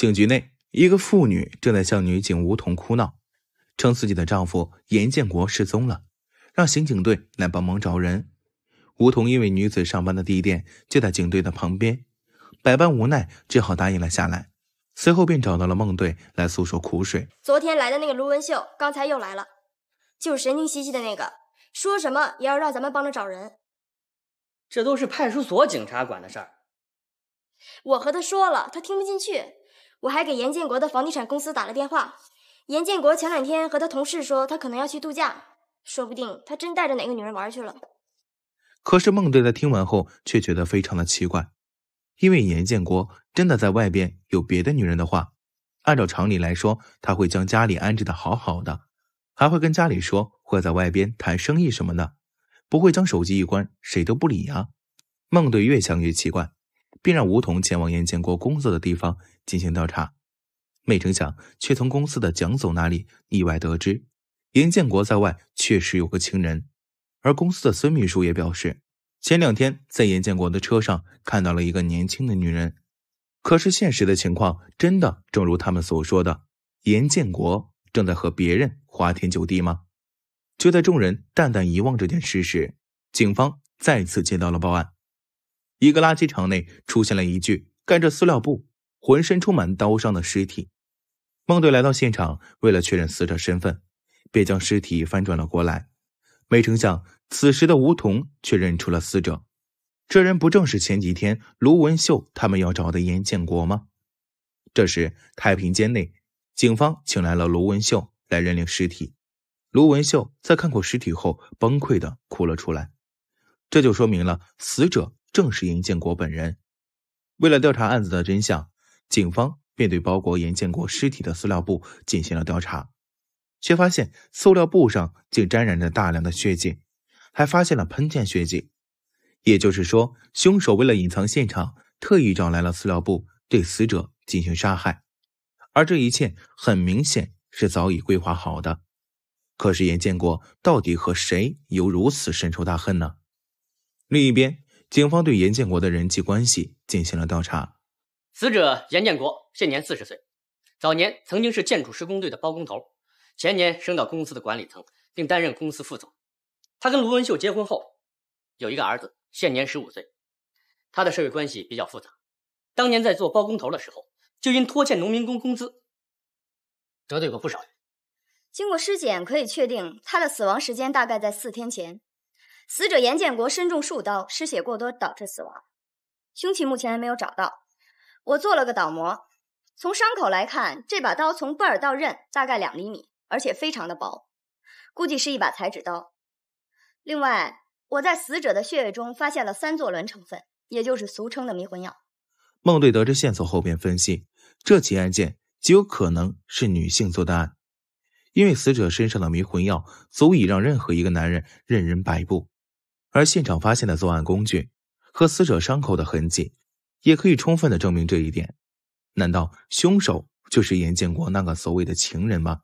警局内，一个妇女正在向女警吴桐哭闹，称自己的丈夫严建国失踪了，让刑警队来帮忙找人。吴桐因为女子上班的地点就在警队的旁边，百般无奈，只好答应了下来。随后便找到了孟队来诉说苦水。昨天来的那个卢文秀，刚才又来了，就是神经兮兮的那个，说什么也要让咱们帮着找人。这都是派出所警察管的事儿，我和他说了，他听不进去。我还给严建国的房地产公司打了电话。严建国前两天和他同事说他可能要去度假，说不定他真带着哪个女人玩去了。可是孟队在听完后却觉得非常的奇怪，因为严建国真的在外边有别的女人的话，按照常理来说，他会将家里安置的好好的，还会跟家里说会在外边谈生意什么的，不会将手机一关谁都不理呀。孟队越想越奇怪。并让吴桐前往严建国工作的地方进行调查，没成想却从公司的蒋总那里意外得知，严建国在外确实有个情人，而公司的孙秘书也表示，前两天在严建国的车上看到了一个年轻的女人。可是现实的情况真的正如他们所说的，严建国正在和别人花天酒地吗？就在众人淡淡遗忘这件事时，警方再次接到了报案。一个垃圾场内出现了一具盖着塑料布、浑身充满刀伤的尸体。孟队来到现场，为了确认死者身份，便将尸体翻转了过来。没成想，此时的吴桐却认出了死者，这人不正是前几天卢文秀他们要找的严建国吗？这时，太平间内，警方请来了卢文秀来认领尸体。卢文秀在看过尸体后，崩溃的哭了出来。这就说明了死者。正是严建国本人。为了调查案子的真相，警方便对包裹严建国尸体的塑料布进行了调查，却发现塑料布上竟沾染着大量的血迹，还发现了喷溅血迹。也就是说，凶手为了隐藏现场，特意找来了塑料布对死者进行杀害，而这一切很明显是早已规划好的。可是严建国到底和谁有如此深仇大恨呢？另一边。警方对严建国的人际关系进行了调查。死者严建国现年四十岁，早年曾经是建筑施工队的包工头，前年升到公司的管理层，并担任公司副总。他跟卢文秀结婚后，有一个儿子，现年十五岁。他的社会关系比较复杂，当年在做包工头的时候，就因拖欠农民工工资，得罪过不少人。经过尸检，可以确定他的死亡时间大概在四天前。死者严建国身中数刀，失血过多导致死亡。凶器目前还没有找到。我做了个倒模，从伤口来看，这把刀从背儿到刃大概两厘米，而且非常的薄，估计是一把裁纸刀。另外，我在死者的血液中发现了三唑仑成分，也就是俗称的迷魂药。孟队得知线索后，便分析这起案件极有可能是女性做的案，因为死者身上的迷魂药足以让任何一个男人任人摆布。而现场发现的作案工具和死者伤口的痕迹，也可以充分的证明这一点。难道凶手就是严建国那个所谓的情人吗？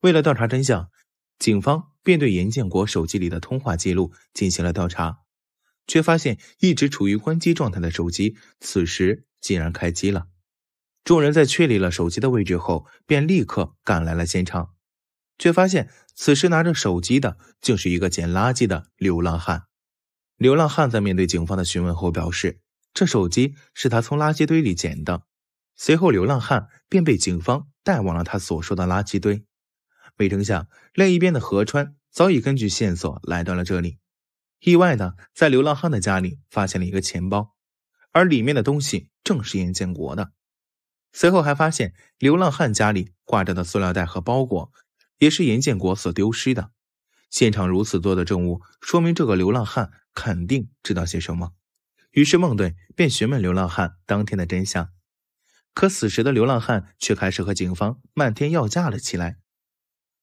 为了调查真相，警方便对严建国手机里的通话记录进行了调查，却发现一直处于关机状态的手机此时竟然开机了。众人在确立了手机的位置后，便立刻赶来了现场。却发现，此时拿着手机的竟是一个捡垃圾的流浪汉。流浪汉在面对警方的询问后表示，这手机是他从垃圾堆里捡的。随后，流浪汉便被警方带往了他所说的垃圾堆。没成想，另一边的河川早已根据线索来到了这里，意外的在流浪汉的家里发现了一个钱包，而里面的东西正是严建国的。随后还发现，流浪汉家里挂着的塑料袋和包裹。也是严建国所丢失的。现场如此多的证物，说明这个流浪汉肯定知道些什么。于是孟队便询问流浪汉当天的真相。可此时的流浪汉却开始和警方漫天要价了起来。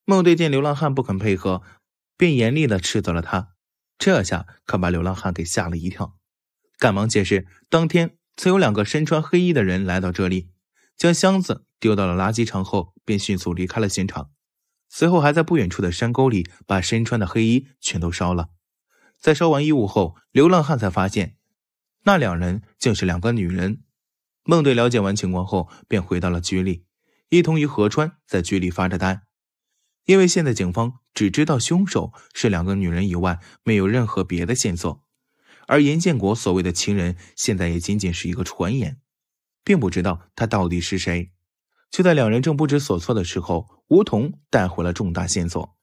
孟队见流浪汉不肯配合，便严厉的斥责了他。这下可把流浪汉给吓了一跳，赶忙解释：当天曾有两个身穿黑衣的人来到这里，将箱子丢到了垃圾场后，便迅速离开了现场。随后还在不远处的山沟里把身穿的黑衣全都烧了，在烧完衣物后，流浪汉才发现那两人竟是两个女人。孟队了解完情况后便回到了局里，一同与何川在局里发着呆，因为现在警方只知道凶手是两个女人以外没有任何别的线索，而严建国所谓的亲人现在也仅仅是一个传言，并不知道他到底是谁。就在两人正不知所措的时候。胡桐带回了重大线索。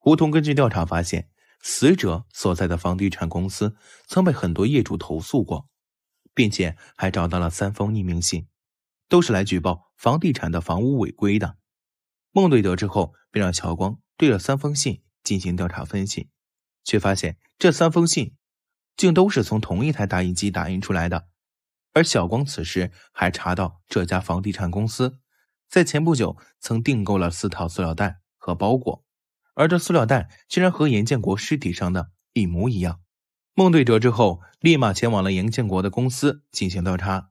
胡桐根据调查发现，死者所在的房地产公司曾被很多业主投诉过，并且还找到了三封匿名信，都是来举报房地产的房屋违规的。孟队得知后，便让小光对着三封信进行调查分析，却发现这三封信竟都是从同一台打印机打印出来的。而小光此时还查到这家房地产公司。在前不久，曾订购了四套塑料袋和包裹，而这塑料袋竟然和严建国尸体上的一模一样。孟队得知后，立马前往了严建国的公司进行调查，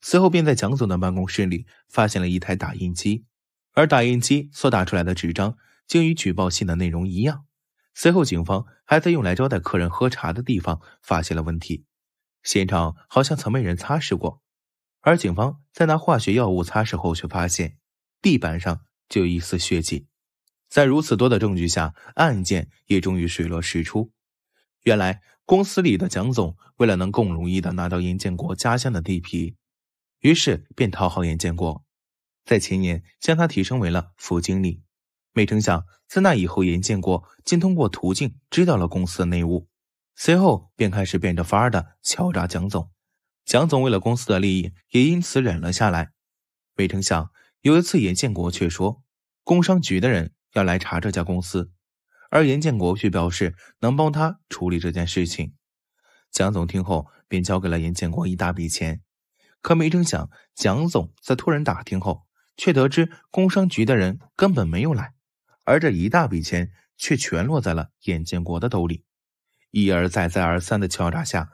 随后便在蒋总的办公室里发现了一台打印机，而打印机所打出来的纸张竟与举报信的内容一样。随后，警方还在用来招待客人喝茶的地方发现了问题，现场好像曾被人擦拭过。而警方在拿化学药物擦拭后，却发现地板上就有一丝血迹。在如此多的证据下，案件也终于水落石出。原来，公司里的蒋总为了能更容易的拿到严建国家乡的地皮，于是便讨好严建国，在前年将他提升为了副经理。没成想，自那以后，严建国竟通过途径知道了公司内务，随后便开始变着法儿的敲诈蒋总。蒋总为了公司的利益，也因此忍了下来。没成想，有一次，严建国却说工商局的人要来查这家公司，而严建国却表示能帮他处理这件事情。蒋总听后便交给了严建国一大笔钱。可没成想，蒋总在托人打听后，却得知工商局的人根本没有来，而这一大笔钱却全落在了严建国的兜里。一而再，再而三的敲诈下。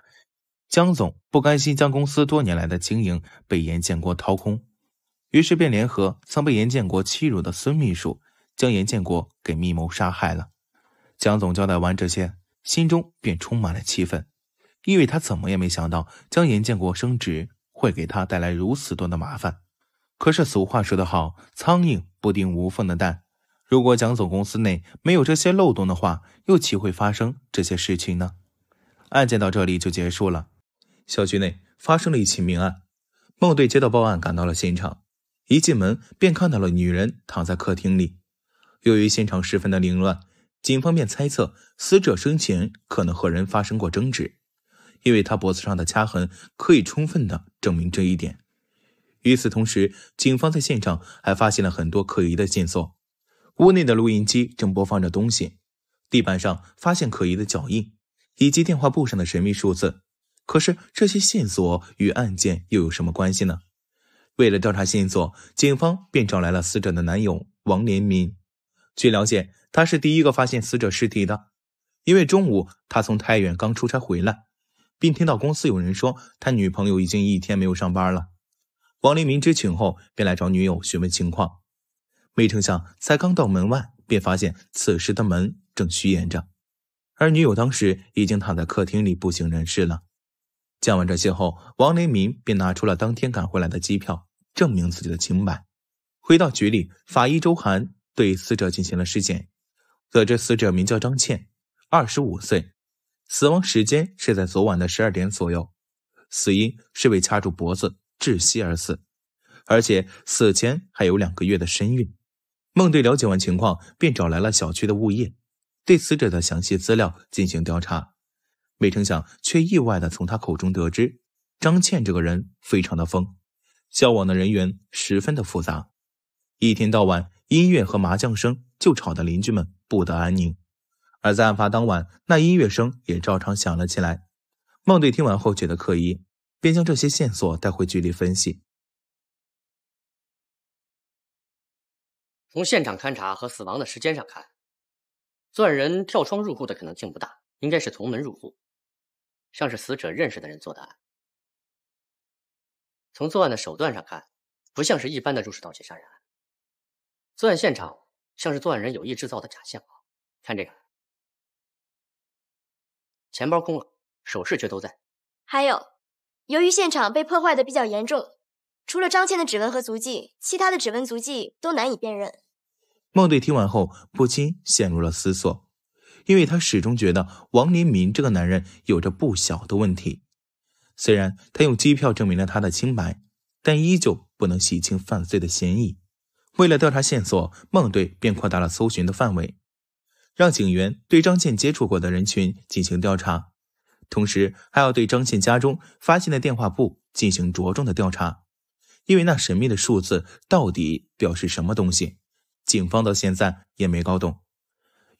江总不甘心将公司多年来的经营被严建国掏空，于是便联合曾被严建国欺辱的孙秘书，将严建国给密谋杀害了。江总交代完这些，心中便充满了气愤，因为他怎么也没想到将严建国升职会给他带来如此多的麻烦。可是俗话说得好，苍蝇不叮无缝的蛋。如果蒋总公司内没有这些漏洞的话，又岂会发生这些事情呢？案件到这里就结束了。小区内发生了一起命案，孟队接到报案赶到了现场。一进门便看到了女人躺在客厅里。由于现场十分的凌乱，警方便猜测死者生前可能和人发生过争执，因为他脖子上的掐痕可以充分的证明这一点。与此同时，警方在现场还发现了很多可疑的线索：屋内的录音机正播放着东西，地板上发现可疑的脚印，以及电话簿上的神秘数字。可是这些线索与案件又有什么关系呢？为了调查线索，警方便找来了死者的男友王连民。据了解，他是第一个发现死者尸体的，因为中午他从太原刚出差回来，并听到公司有人说他女朋友已经一天没有上班了。王连民知情后便来找女友询问情况，没成想才刚到门外，便发现此时的门正虚掩着，而女友当时已经躺在客厅里不省人事了。讲完这些后，王雷民便拿出了当天赶回来的机票，证明自己的清白。回到局里，法医周涵对死者进行了尸检，得知死者名叫张倩，二十五岁，死亡时间是在昨晚的十二点左右，死因是被掐住脖子窒息而死，而且死前还有两个月的身孕。孟队了解完情况，便找来了小区的物业，对死者的详细资料进行调查。没成想，却意外的从他口中得知，张倩这个人非常的疯，交往的人员十分的复杂，一天到晚音乐和麻将声就吵得邻居们不得安宁。而在案发当晚，那音乐声也照常响了起来。孟队听完后觉得可疑，便将这些线索带回局里分析。从现场勘查和死亡的时间上看，作案人跳窗入户的可能性不大，应该是从门入户。像是死者认识的人做的案。从作案的手段上看，不像是一般的入室盗窃杀人案。作案现场像是作案人有意制造的假象。看这个，钱包空了，首饰却都在。还有，由于现场被破坏的比较严重，除了张倩的指纹和足迹，其他的指纹足迹都难以辨认。孟队听完后，不禁陷入了思索。因为他始终觉得王连民这个男人有着不小的问题。虽然他用机票证明了他的清白，但依旧不能洗清犯罪的嫌疑。为了调查线索，孟队便扩大了搜寻的范围，让警员对张倩接触过的人群进行调查，同时还要对张倩家中发现的电话簿进行着重的调查，因为那神秘的数字到底表示什么东西，警方到现在也没搞懂。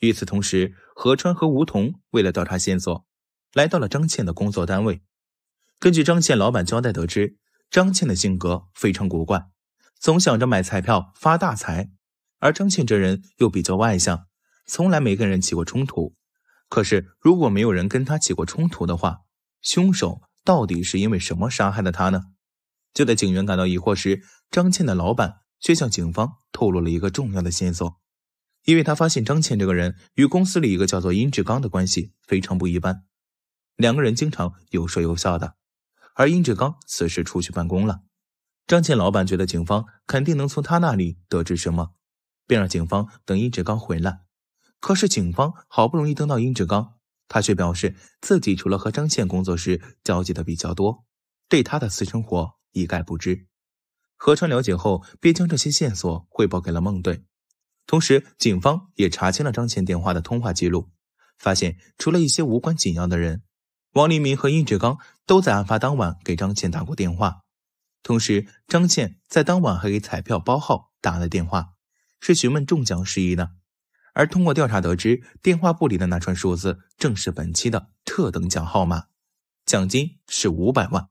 与此同时，何川和吴桐为了调查线索，来到了张倩的工作单位。根据张倩老板交代得知，张倩的性格非常古怪，总想着买彩票发大财。而张倩这人又比较外向，从来没跟人起过冲突。可是，如果没有人跟他起过冲突的话，凶手到底是因为什么杀害的他呢？就在警员感到疑惑时，张倩的老板却向警方透露了一个重要的线索。因为他发现张倩这个人与公司里一个叫做殷志刚的关系非常不一般，两个人经常有说有笑的。而殷志刚此时出去办公了，张倩老板觉得警方肯定能从他那里得知什么，便让警方等殷志刚回来。可是警方好不容易等到殷志刚，他却表示自己除了和张倩工作时交际的比较多，对他的私生活一概不知。何川了解后，便将这些线索汇报给了孟队。同时，警方也查清了张倩电话的通话记录，发现除了一些无关紧要的人，王黎明和殷志刚都在案发当晚给张倩打过电话。同时，张倩在当晚还给彩票包号打了电话，是询问中奖事宜的。而通过调查得知，电话簿里的那串数字正是本期的特等奖号码，奖金是五百万。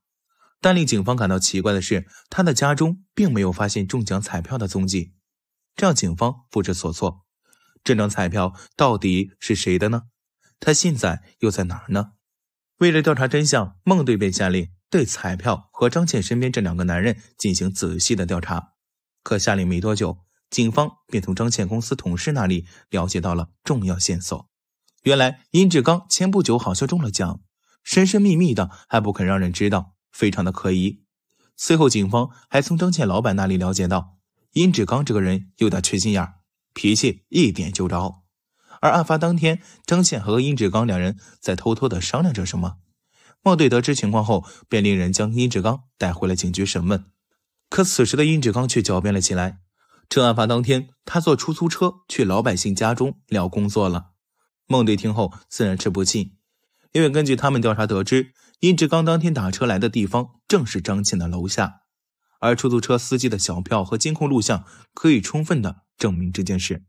但令警方感到奇怪的是，他的家中并没有发现中奖彩票的踪迹。这让警方不知所措，这张彩票到底是谁的呢？他现在又在哪儿呢？为了调查真相，孟队便下令对彩票和张倩身边这两个男人进行仔细的调查。可下令没多久，警方便从张倩公司同事那里了解到了重要线索。原来殷志刚前不久好像中了奖，神神秘秘的还不肯让人知道，非常的可疑。随后，警方还从张倩老板那里了解到。殷志刚这个人有点缺心眼儿，脾气一点就着。而案发当天，张倩和殷志刚两人在偷偷的商量着什么。孟队得知情况后，便令人将殷志刚带回了警局审问。可此时的殷志刚却狡辩了起来，称案发当天他坐出租车去老百姓家中聊工作了。孟队听后自然吃不信，因为根据他们调查得知，殷志刚当天打车来的地方正是张倩的楼下。而出租车司机的小票和监控录像可以充分的证明这件事，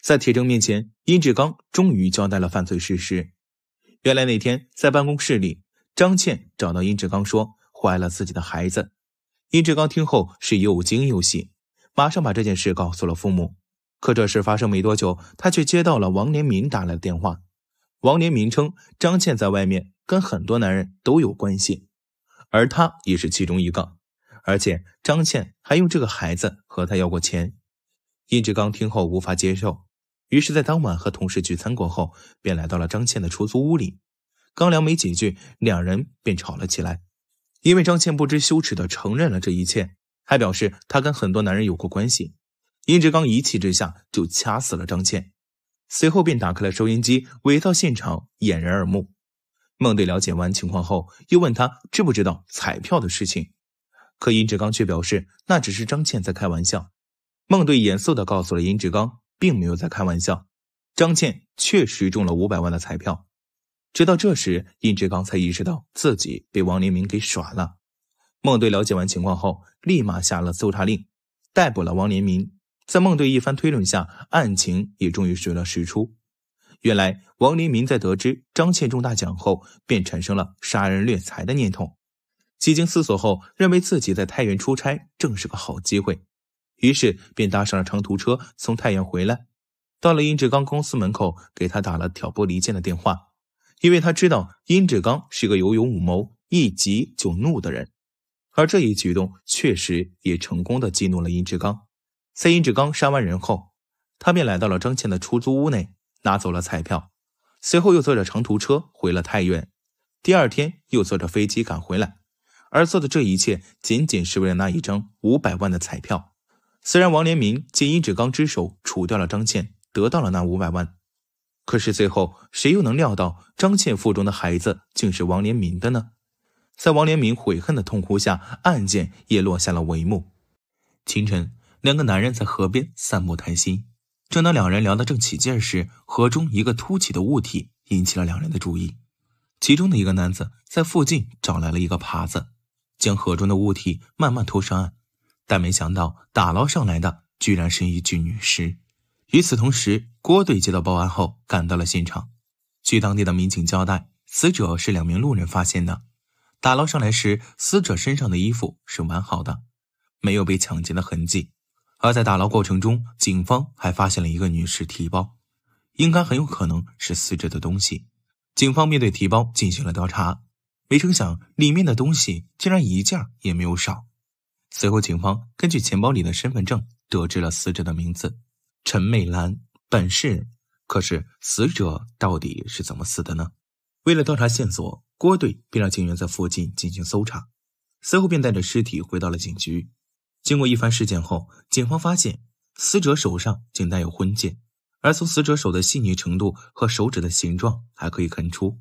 在铁证面前，殷志刚终于交代了犯罪事实。原来那天在办公室里，张倩找到殷志刚说怀了自己的孩子。殷志刚听后是又惊又喜，马上把这件事告诉了父母。可这事发生没多久，他却接到了王连民打来的电话。王连民称张倩在外面跟很多男人都有关系，而他也是其中一个。而且张倩还用这个孩子和他要过钱。殷志刚听后无法接受，于是，在当晚和同事聚餐过后，便来到了张倩的出租屋里。刚聊没几句，两人便吵了起来。因为张倩不知羞耻地承认了这一切，还表示她跟很多男人有过关系。殷志刚一气之下就掐死了张倩，随后便打开了收音机，伪造现场，掩人耳目。孟队了解完情况后，又问他知不知道彩票的事情。可殷志刚却表示，那只是张倩在开玩笑。孟队严肃地告诉了殷志刚，并没有在开玩笑。张倩确实中了五百万的彩票。直到这时，殷志刚才意识到自己被王连明给耍了。孟队了解完情况后，立马下了搜查令，逮捕了王连明。在孟队一番推论下，案情也终于水落石出。原来，王连明在得知张倩中大奖后，便产生了杀人掠财的念头。几经思索后，认为自己在太原出差正是个好机会，于是便搭上了长途车从太原回来。到了殷志刚公司门口，给他打了挑拨离间的电话，因为他知道殷志刚是个有勇无谋、一急就怒的人。而这一举动确实也成功的激怒了殷志刚。在殷志刚杀完人后，他便来到了张倩的出租屋内，拿走了彩票，随后又坐着长途车回了太原。第二天又坐着飞机赶回来。而做的这一切，仅仅是为了那一张五百万的彩票。虽然王连民借殷志刚之手除掉了张倩，得到了那五百万，可是最后谁又能料到张倩腹中的孩子竟是王连民的呢？在王连民悔恨的痛哭下，案件也落下了帷幕。清晨，两个男人在河边散步谈心。正当两人聊得正起劲时，河中一个凸起的物体引起了两人的注意。其中的一个男子在附近找来了一个耙子。将河中的物体慢慢拖上岸，但没想到打捞上来的居然是一具女尸。与此同时，郭队接到报案后赶到了现场。据当地的民警交代，死者是两名路人发现的。打捞上来时，死者身上的衣服是完好的，没有被抢劫的痕迹。而在打捞过程中，警方还发现了一个女士提包，应该很有可能是死者的东西。警方面对提包进行了调查。没成想，里面的东西竟然一件也没有少。随后，警方根据钱包里的身份证，得知了死者的名字：陈美兰，本市人。可是，死者到底是怎么死的呢？为了调查线索，郭队便让警员在附近进行搜查，随后便带着尸体回到了警局。经过一番尸检后，警方发现死者手上竟带有婚戒，而从死者手的细腻程度和手指的形状，还可以看出。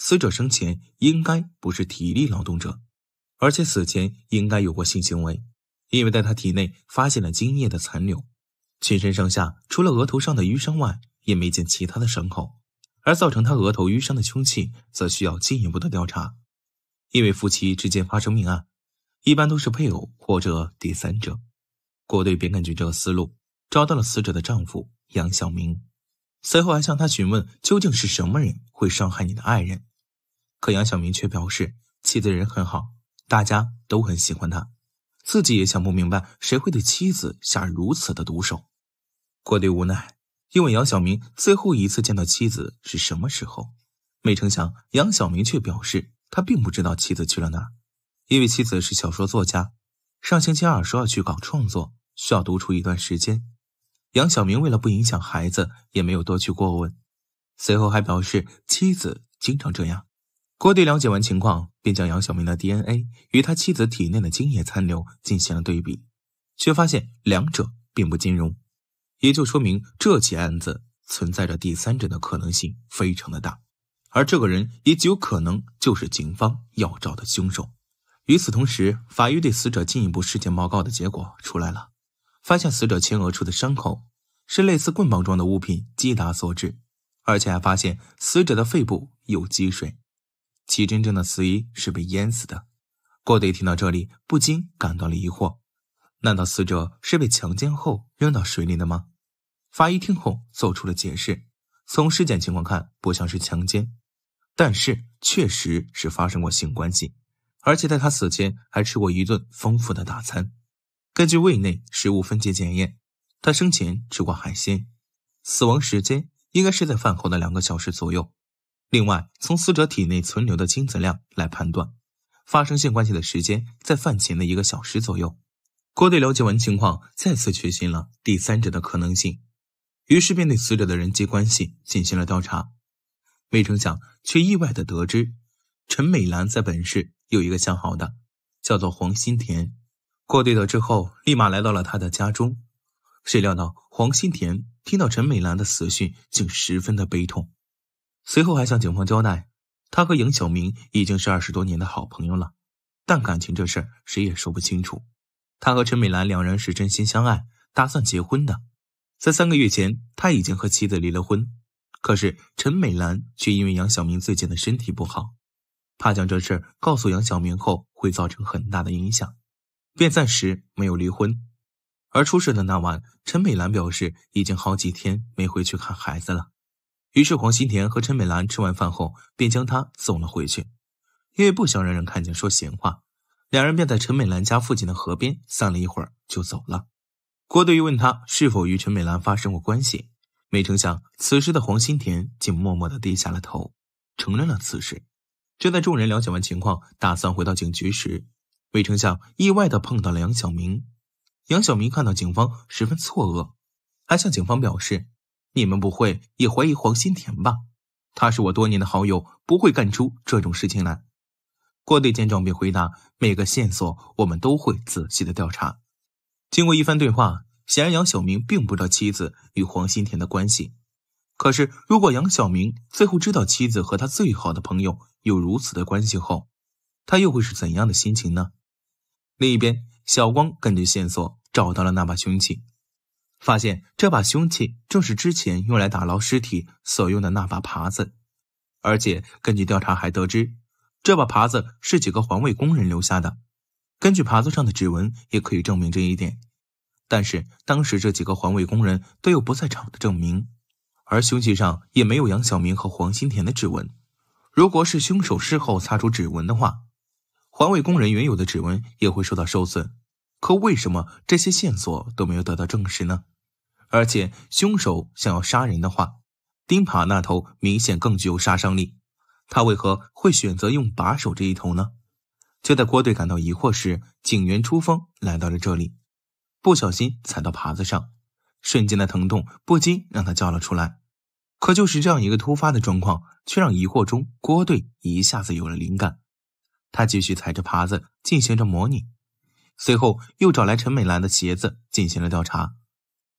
死者生前应该不是体力劳动者，而且死前应该有过性行为，因为在他体内发现了精液的残留。全身上下除了额头上的淤伤外，也没见其他的伤口。而造成他额头淤伤的凶器，则需要进一步的调查。因为夫妻之间发生命案，一般都是配偶或者第三者。郭队便根据这个思路，找到了死者的丈夫杨小明，随后还向他询问究竟是什么人会伤害你的爱人。可杨晓明却表示，妻子人很好，大家都很喜欢他，自己也想不明白谁会对妻子下如此的毒手。郭队无奈，又问杨晓明最后一次见到妻子是什么时候。没成想，杨晓明却表示他并不知道妻子去了哪，因为妻子是小说作家，上星期二说要去搞创作，需要独处一段时间。杨小明为了不影响孩子，也没有多去过问。随后还表示，妻子经常这样。郭队了解完情况，便将杨晓明的 DNA 与他妻子体内的精液残留进行了对比，却发现两者并不兼容，也就说明这起案子存在着第三者的可能性非常的大，而这个人也极有可能就是警方要找的凶手。与此同时，法医对死者进一步尸检报告的结果出来了，发现死者前额处的伤口是类似棍棒状的物品击打所致，而且还发现死者的肺部有积水。其真正的死因是被淹死的。郭队听到这里，不禁感到了疑惑：难道死者是被强奸后扔到水里的吗？法医听后做出了解释：从尸检情况看，不像是强奸，但是确实是发生过性关系，而且在他死前还吃过一顿丰富的大餐。根据胃内食物分解检验，他生前吃过海鲜，死亡时间应该是在饭后的两个小时左右。另外，从死者体内存留的精子量来判断，发生性关系的时间在饭前的一个小时左右。郭队了解完情况，再次确信了第三者的可能性，于是便对死者的人际关系进行了调查。没成想，却意外的得知，陈美兰在本市有一个相好的，叫做黄新田。郭队得知后，立马来到了他的家中。谁料到，黄新田听到陈美兰的死讯，竟十分的悲痛。随后还向警方交代，他和杨小明已经是二十多年的好朋友了，但感情这事儿谁也说不清楚。他和陈美兰两人是真心相爱，打算结婚的。在三个月前，他已经和妻子离了婚，可是陈美兰却因为杨小明最近的身体不好，怕将这事告诉杨小明后会造成很大的影响，便暂时没有离婚。而出事的那晚，陈美兰表示已经好几天没回去看孩子了。于是黄新田和陈美兰吃完饭后，便将他送了回去，因为不想让人看见说闲话，两人便在陈美兰家附近的河边散了一会儿就走了。郭德又问他是否与陈美兰发生过关系，没成想此时的黄新田竟默默地低下了头，承认了此事。就在众人了解完情况，打算回到警局时，没成想意外地碰到了杨小明。杨小明看到警方十分错愕，还向警方表示。你们不会也怀疑黄新田吧？他是我多年的好友，不会干出这种事情来。郭队见状便回答：“每个线索我们都会仔细的调查。”经过一番对话，显然杨小明并不知道妻子与黄新田的关系。可是，如果杨小明最后知道妻子和他最好的朋友有如此的关系后，他又会是怎样的心情呢？另一边，小光根据线索找到了那把凶器。发现这把凶器正是之前用来打捞尸体所用的那把耙子，而且根据调查还得知，这把耙子是几个环卫工人留下的。根据耙子上的指纹也可以证明这一点。但是当时这几个环卫工人都有不在场的证明，而凶器上也没有杨小明和黄新田的指纹。如果是凶手事后擦除指纹的话，环卫工人原有的指纹也会受到受损。可为什么这些线索都没有得到证实呢？而且凶手想要杀人的话，钉耙那头明显更具有杀伤力，他为何会选择用把手这一头呢？就在郭队感到疑惑时，警员出风来到了这里，不小心踩到耙子上，瞬间的疼痛不禁让他叫了出来。可就是这样一个突发的状况，却让疑惑中郭队一下子有了灵感。他继续踩着耙子进行着模拟。随后又找来陈美兰的鞋子进行了调查，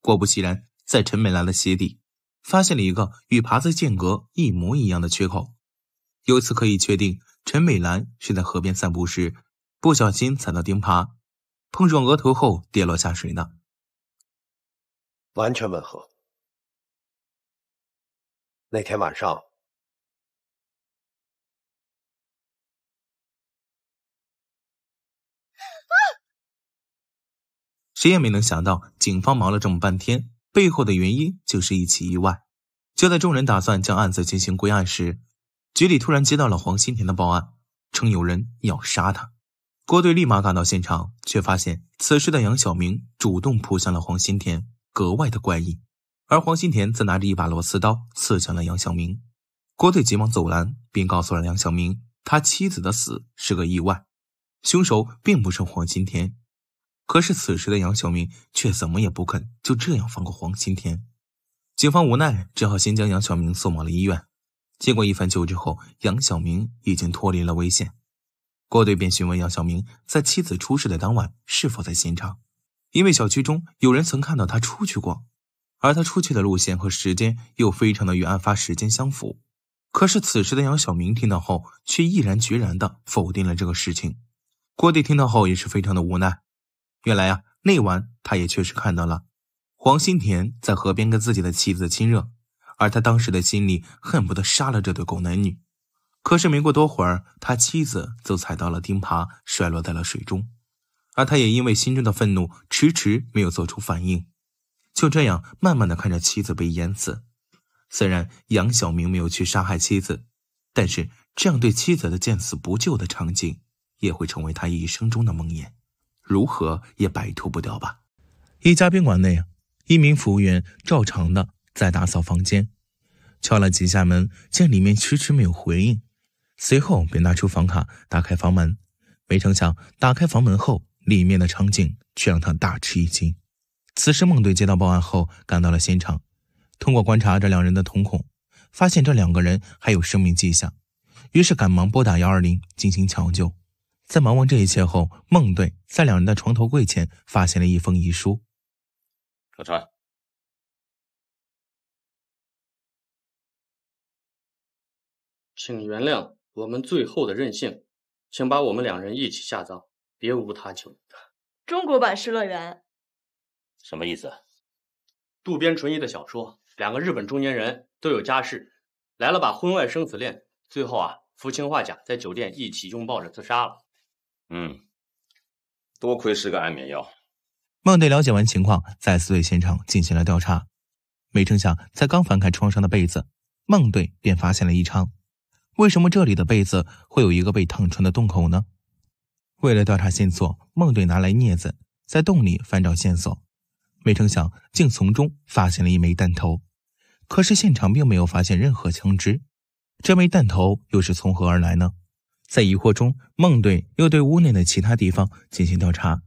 果不其然，在陈美兰的鞋底发现了一个与耙子间隔一模一样的缺口，由此可以确定陈美兰是在河边散步时不小心踩到钉耙，碰撞额头后跌落下水的，完全吻合。那天晚上。谁也没能想到，警方忙了这么半天，背后的原因就是一起意外。就在众人打算将案子进行归案时，局里突然接到了黄新田的报案，称有人要杀他。郭队立马赶到现场，却发现此时的杨小明主动扑向了黄新田，格外的怪异。而黄新田则拿着一把螺丝刀刺向了杨小明。郭队急忙阻拦，并告诉了杨小明，他妻子的死是个意外，凶手并不是黄新田。可是此时的杨晓明却怎么也不肯就这样放过黄新天。警方无奈，只好先将杨晓明送往了医院。经过一番救治后，杨晓明已经脱离了危险。郭队便询问杨小明，在妻子出事的当晚是否在现场，因为小区中有人曾看到他出去过，而他出去的路线和时间又非常的与案发时间相符。可是此时的杨小明听到后，却毅然决然的否定了这个事情。郭队听到后也是非常的无奈。原来啊，那晚他也确实看到了黄新田在河边跟自己的妻子亲热，而他当时的心里恨不得杀了这对狗男女。可是没过多会儿，他妻子就踩到了钉耙，摔落在了水中，而他也因为心中的愤怒，迟迟没有做出反应，就这样慢慢的看着妻子被淹死。虽然杨小明没有去杀害妻子，但是这样对妻子的见死不救的场景，也会成为他一生中的梦魇。如何也摆脱不掉吧？一家宾馆内，一名服务员照常的在打扫房间，敲了几下门，见里面迟迟没有回应，随后便拿出房卡打开房门，没成想打开房门后，里面的场景却让他大吃一惊。此时孟队接到报案后赶到了现场，通过观察这两人的瞳孔，发现这两个人还有生命迹象，于是赶忙拨打幺二零进行抢救。在忙完这一切后，孟队在两人的床头柜前发现了一封遗书：“老川，请原谅我们最后的任性，请把我们两人一起下葬，别无他求。”中国版《失乐园》什么意思？渡边淳一的小说，两个日本中年人都有家室，来了把婚外生死恋，最后啊，服氰化钾在酒店一起拥抱着自杀了。嗯，多亏是个安眠药。孟队了解完情况，再次对现场进行了调查。没成想，在刚翻开床上的被子，孟队便发现了异常。为什么这里的被子会有一个被烫穿的洞口呢？为了调查线索，孟队拿来镊子，在洞里翻找线索。没成想，竟从中发现了一枚弹头。可是现场并没有发现任何枪支，这枚弹头又是从何而来呢？在疑惑中，孟队又对屋内的其他地方进行调查，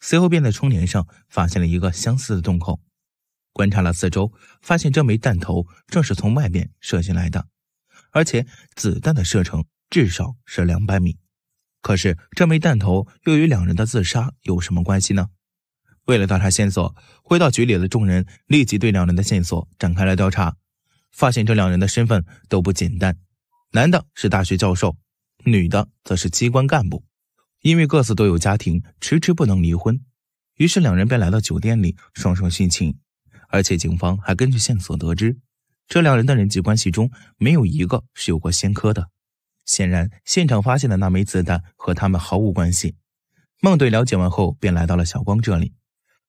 随后便在窗帘上发现了一个相似的洞口。观察了四周，发现这枚弹头正是从外面射进来的，而且子弹的射程至少是两百米。可是，这枚弹头又与两人的自杀有什么关系呢？为了调查线索，回到局里的众人立即对两人的线索展开了调查，发现这两人的身份都不简单，男的是大学教授。女的则是机关干部，因为各自都有家庭，迟迟不能离婚，于是两人便来到酒店里双双殉情。而且警方还根据线索得知，这两人的人际关系中没有一个是有过先科的。显然，现场发现的那枚子弹和他们毫无关系。孟队了解完后，便来到了小光这里，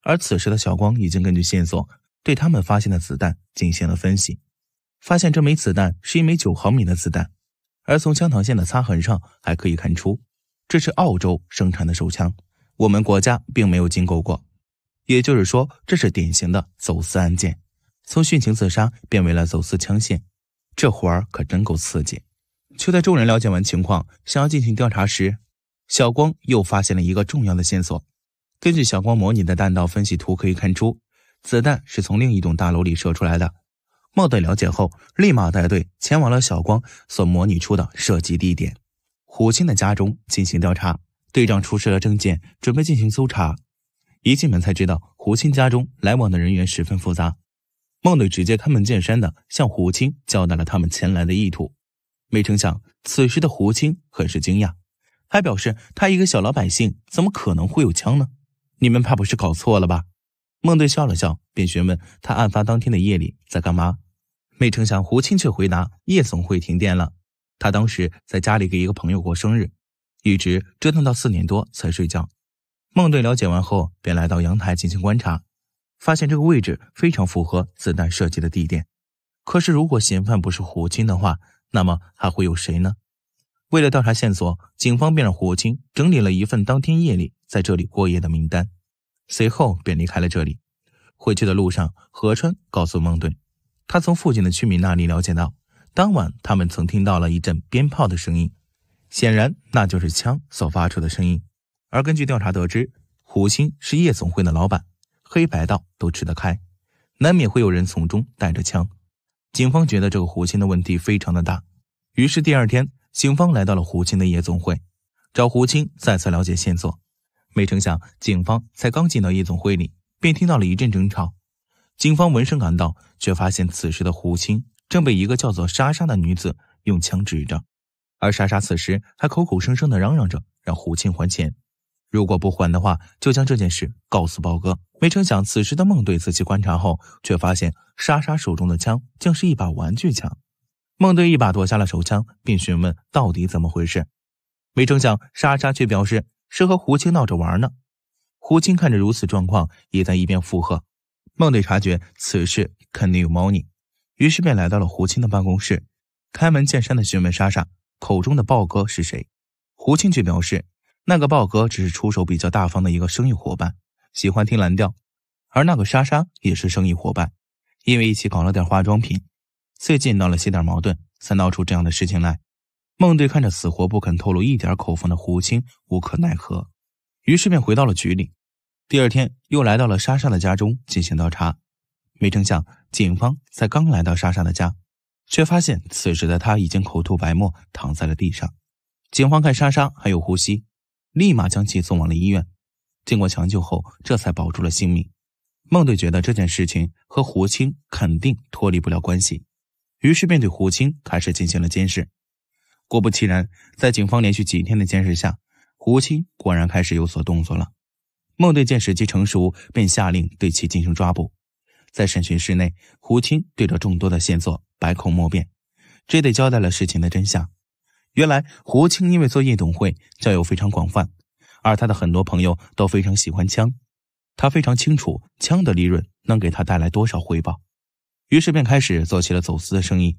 而此时的小光已经根据线索对他们发现的子弹进行了分析，发现这枚子弹是一枚九毫米的子弹。而从枪膛线的擦痕上还可以看出，这是澳洲生产的手枪，我们国家并没有进口过。也就是说，这是典型的走私案件。从殉情自杀变为了走私枪械，这活儿可真够刺激。就在众人了解完情况，想要进行调查时，小光又发现了一个重要的线索。根据小光模拟的弹道分析图可以看出，子弹是从另一栋大楼里射出来的。孟队了解后，立马带队前往了小光所模拟出的射击地点——胡青的家中进行调查。队长出示了证件，准备进行搜查。一进门才知道胡青家中来往的人员十分复杂。孟队直接开门见山的向胡青交代了他们前来的意图。没成想，此时的胡青很是惊讶，还表示他一个小老百姓怎么可能会有枪呢？你们怕不是搞错了吧？孟队笑了笑，便询问他案发当天的夜里在干嘛。没成想，胡青却回答：“夜总会停电了，他当时在家里给一个朋友过生日，一直折腾到四点多才睡觉。”孟队了解完后，便来到阳台进行观察，发现这个位置非常符合子弹射击的地点。可是，如果嫌犯不是胡青的话，那么还会有谁呢？为了调查线索，警方便让胡青整理了一份当天夜里在这里过夜的名单。随后便离开了这里。回去的路上，何川告诉孟队，他从附近的居民那里了解到，当晚他们曾听到了一阵鞭炮的声音，显然那就是枪所发出的声音。而根据调查得知，胡青是夜总会的老板，黑白道都吃得开，难免会有人从中带着枪。警方觉得这个胡青的问题非常的大，于是第二天，警方来到了胡青的夜总会，找胡青再次了解线索。没成想，警方才刚进到夜总会里，便听到了一阵争吵。警方闻声赶到，却发现此时的胡青正被一个叫做莎莎的女子用枪指着，而莎莎此时还口口声声地嚷嚷着让胡青还钱，如果不还的话，就将这件事告诉包哥。没成想，此时的孟队仔细观察后，却发现莎莎手中的枪竟是一把玩具枪。孟队一把夺下了手枪，并询问到底怎么回事。没成想，莎莎却表示。是和胡青闹着玩呢。胡青看着如此状况，也在一边附和。孟队察觉此事肯定有猫腻，于是便来到了胡青的办公室，开门见山的询问莎莎口中的豹哥是谁。胡青却表示，那个豹哥只是出手比较大方的一个生意伙伴，喜欢听蓝调。而那个莎莎也是生意伙伴，因为一起搞了点化妆品，最近闹了些点矛盾，才闹出这样的事情来。孟队看着死活不肯透露一点口风的胡青，无可奈何，于是便回到了局里。第二天又来到了莎莎的家中进行调查，没成想，警方在刚来到莎莎的家，却发现此时的她已经口吐白沫，躺在了地上。警方看莎莎还有呼吸，立马将其送往了医院。经过抢救后，这才保住了性命。孟队觉得这件事情和胡青肯定脱离不了关系，于是便对胡青开始进行了监视。果不其然，在警方连续几天的监视下，胡青果然开始有所动作了。孟队见时机成熟，便下令对其进行抓捕。在审讯室内，胡青对着众多的线索百口莫辩，只得交代了事情的真相。原来，胡青因为做夜总会，交友非常广泛，而他的很多朋友都非常喜欢枪，他非常清楚枪的利润能给他带来多少回报，于是便开始做起了走私的生意。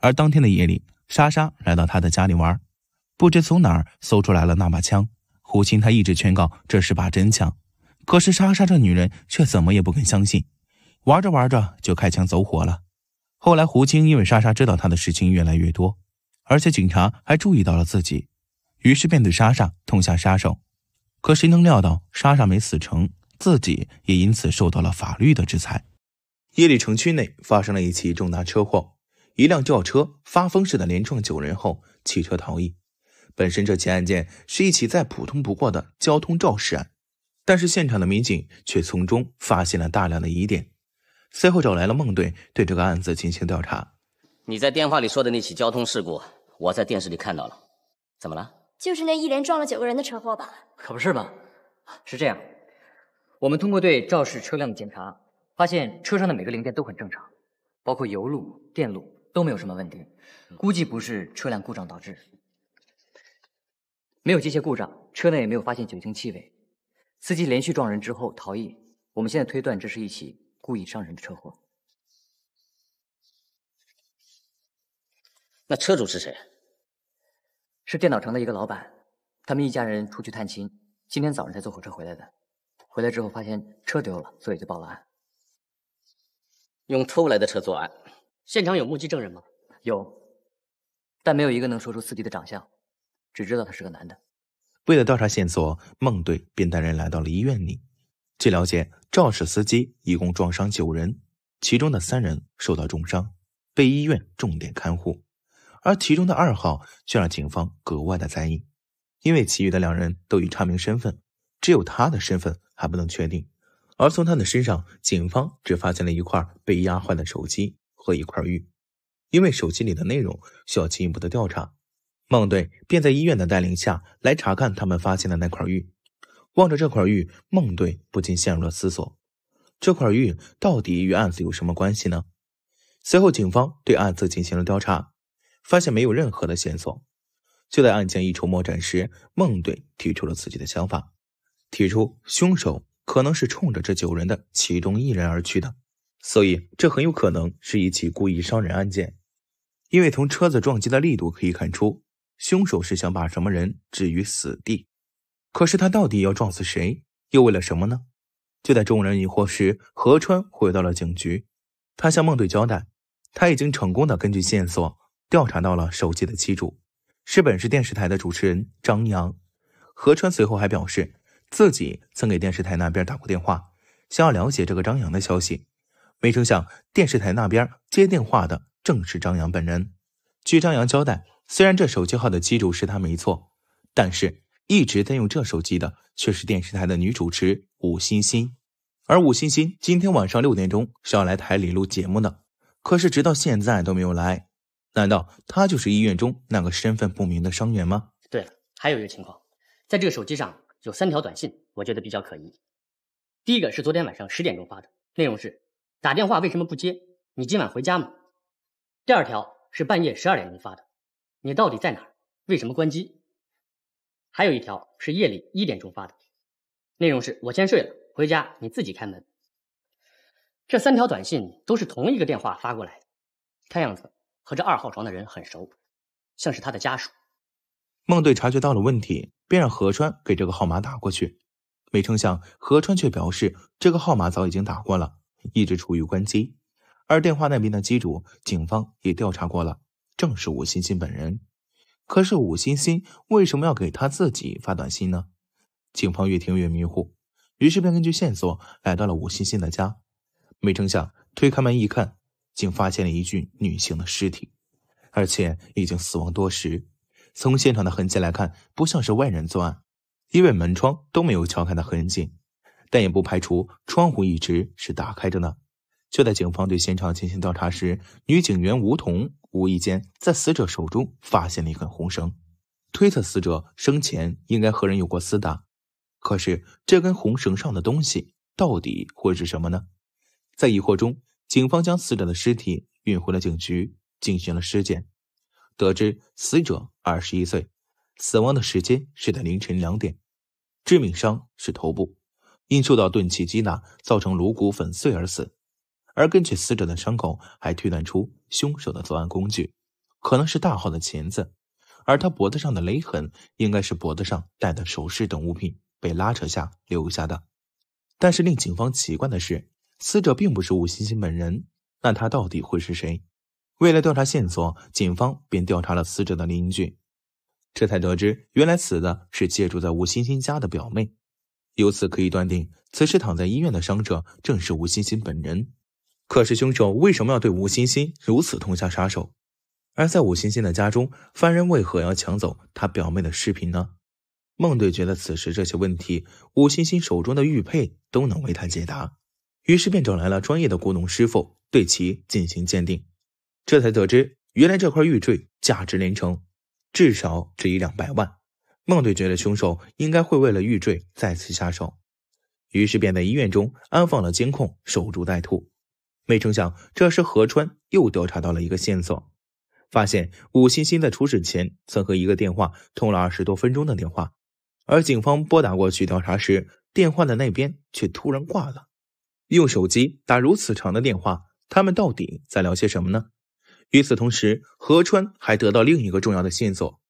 而当天的夜里。莎莎来到他的家里玩，不知从哪儿搜出来了那把枪。胡青他一直劝告这是把真枪，可是莎莎这女人却怎么也不肯相信。玩着玩着就开枪走火了。后来胡青因为莎莎知道他的事情越来越多，而且警察还注意到了自己，于是便对莎莎痛下杀手。可谁能料到莎莎没死成，自己也因此受到了法律的制裁。夜里，城区内发生了一起重大车祸。一辆轿车发疯似的连撞九人后弃车逃逸。本身这起案件是一起再普通不过的交通肇事案，但是现场的民警却从中发现了大量的疑点，随后找来了孟队对这个案子进行调查。你在电话里说的那起交通事故，我在电视里看到了。怎么了？就是那一连撞了九个人的车祸吧？可不是吧？是这样，我们通过对肇事车辆的检查，发现车上的每个零件都很正常，包括油路、电路。都没有什么问题，估计不是车辆故障导致，没有机械故障，车内也没有发现酒精气味，司机连续撞人之后逃逸，我们现在推断这是一起故意伤人的车祸。那车主是谁？是电脑城的一个老板，他们一家人出去探亲，今天早上才坐火车回来的，回来之后发现车丢了，所以就报了案。用偷来的车作案。现场有目击证人吗？有，但没有一个能说出司机的长相，只知道他是个男的。为了调查线索，孟队便带人来到了医院里。据了解，肇事司机一共撞伤九人，其中的三人受到重伤，被医院重点看护，而其中的二号却让警方格外的在意，因为其余的两人都已查明身份，只有他的身份还不能确定。而从他的身上，警方只发现了一块被压坏的手机。和一块玉，因为手机里的内容需要进一步的调查，孟队便在医院的带领下来查看他们发现的那块玉。望着这块玉，孟队不禁陷入了思索：这块玉到底与案子有什么关系呢？随后，警方对案子进行了调查，发现没有任何的线索。就在案件一筹莫展时，孟队提出了自己的想法，提出凶手可能是冲着这九人的其中一人而去的。所以，这很有可能是一起故意伤人案件，因为从车子撞击的力度可以看出，凶手是想把什么人置于死地。可是他到底要撞死谁，又为了什么呢？就在众人疑惑时，何川回到了警局，他向孟队交代，他已经成功的根据线索调查到了手机的机主，是本市电视台的主持人张扬。何川随后还表示，自己曾给电视台那边打过电话，想要了解这个张扬的消息。没成想，电视台那边接电话的正是张扬本人。据张扬交代，虽然这手机号的机主是他没错，但是一直在用这手机的却是电视台的女主持武欣欣。而武欣欣今天晚上六点钟是要来台里录节目的，可是直到现在都没有来。难道她就是医院中那个身份不明的伤员吗？对了，还有一个情况，在这个手机上有三条短信，我觉得比较可疑。第一个是昨天晚上十点钟发的，内容是。打电话为什么不接？你今晚回家吗？第二条是半夜十二点钟发的，你到底在哪儿？为什么关机？还有一条是夜里一点钟发的，内容是我先睡了，回家你自己开门。这三条短信都是同一个电话发过来，的，看样子和这二号床的人很熟，像是他的家属。孟队察觉到了问题，便让何川给这个号码打过去，没成想何川却表示这个号码早已经打过了。一直处于关机，而电话那边的机主，警方也调查过了，正是吴欣欣本人。可是吴欣欣为什么要给他自己发短信呢？警方越听越迷糊，于是便根据线索来到了吴欣欣的家。没成想，推开门一看，竟发现了一具女性的尸体，而且已经死亡多时。从现场的痕迹来看，不像是外人作案，因为门窗都没有敲开的痕迹。但也不排除窗户一直是打开着呢。就在警方对现场进行调查时，女警员吴桐无意间在死者手中发现了一根红绳，推测死者生前应该和人有过厮打。可是这根红绳上的东西到底会是什么呢？在疑惑中，警方将死者的尸体运回了警局进行了尸检，得知死者二十一岁，死亡的时间是在凌晨两点，致命伤是头部。因受到钝器击打，造成颅骨粉碎而死。而根据死者的伤口，还推断出凶手的作案工具可能是大号的钳子，而他脖子上的勒痕应该是脖子上戴的首饰等物品被拉扯下留下的。但是令警方奇怪的是，死者并不是吴欣欣本人，那他到底会是谁？为了调查线索，警方便调查了死者的邻居，这才得知原来死的是借住在吴欣欣家的表妹。由此可以断定，此时躺在医院的伤者正是吴欣欣本人。可是凶手为什么要对吴欣欣如此痛下杀手？而在吴欣欣的家中，犯人为何要抢走他表妹的饰品呢？孟队觉得此时这些问题，吴欣欣手中的玉佩都能为他解答，于是便找来了专业的古董师傅对其进行鉴定。这才得知，原来这块玉坠价值连城，至少值一两百万。孟队觉得凶手应该会为了玉坠再次下手，于是便在医院中安放了监控，守株待兔。没成想，这时何川又调查到了一个线索，发现武欣欣在出事前曾和一个电话通了二十多分钟的电话，而警方拨打过去调查时，电话的那边却突然挂了。用手机打如此长的电话，他们到底在聊些什么呢？与此同时，何川还得到另一个重要的线索。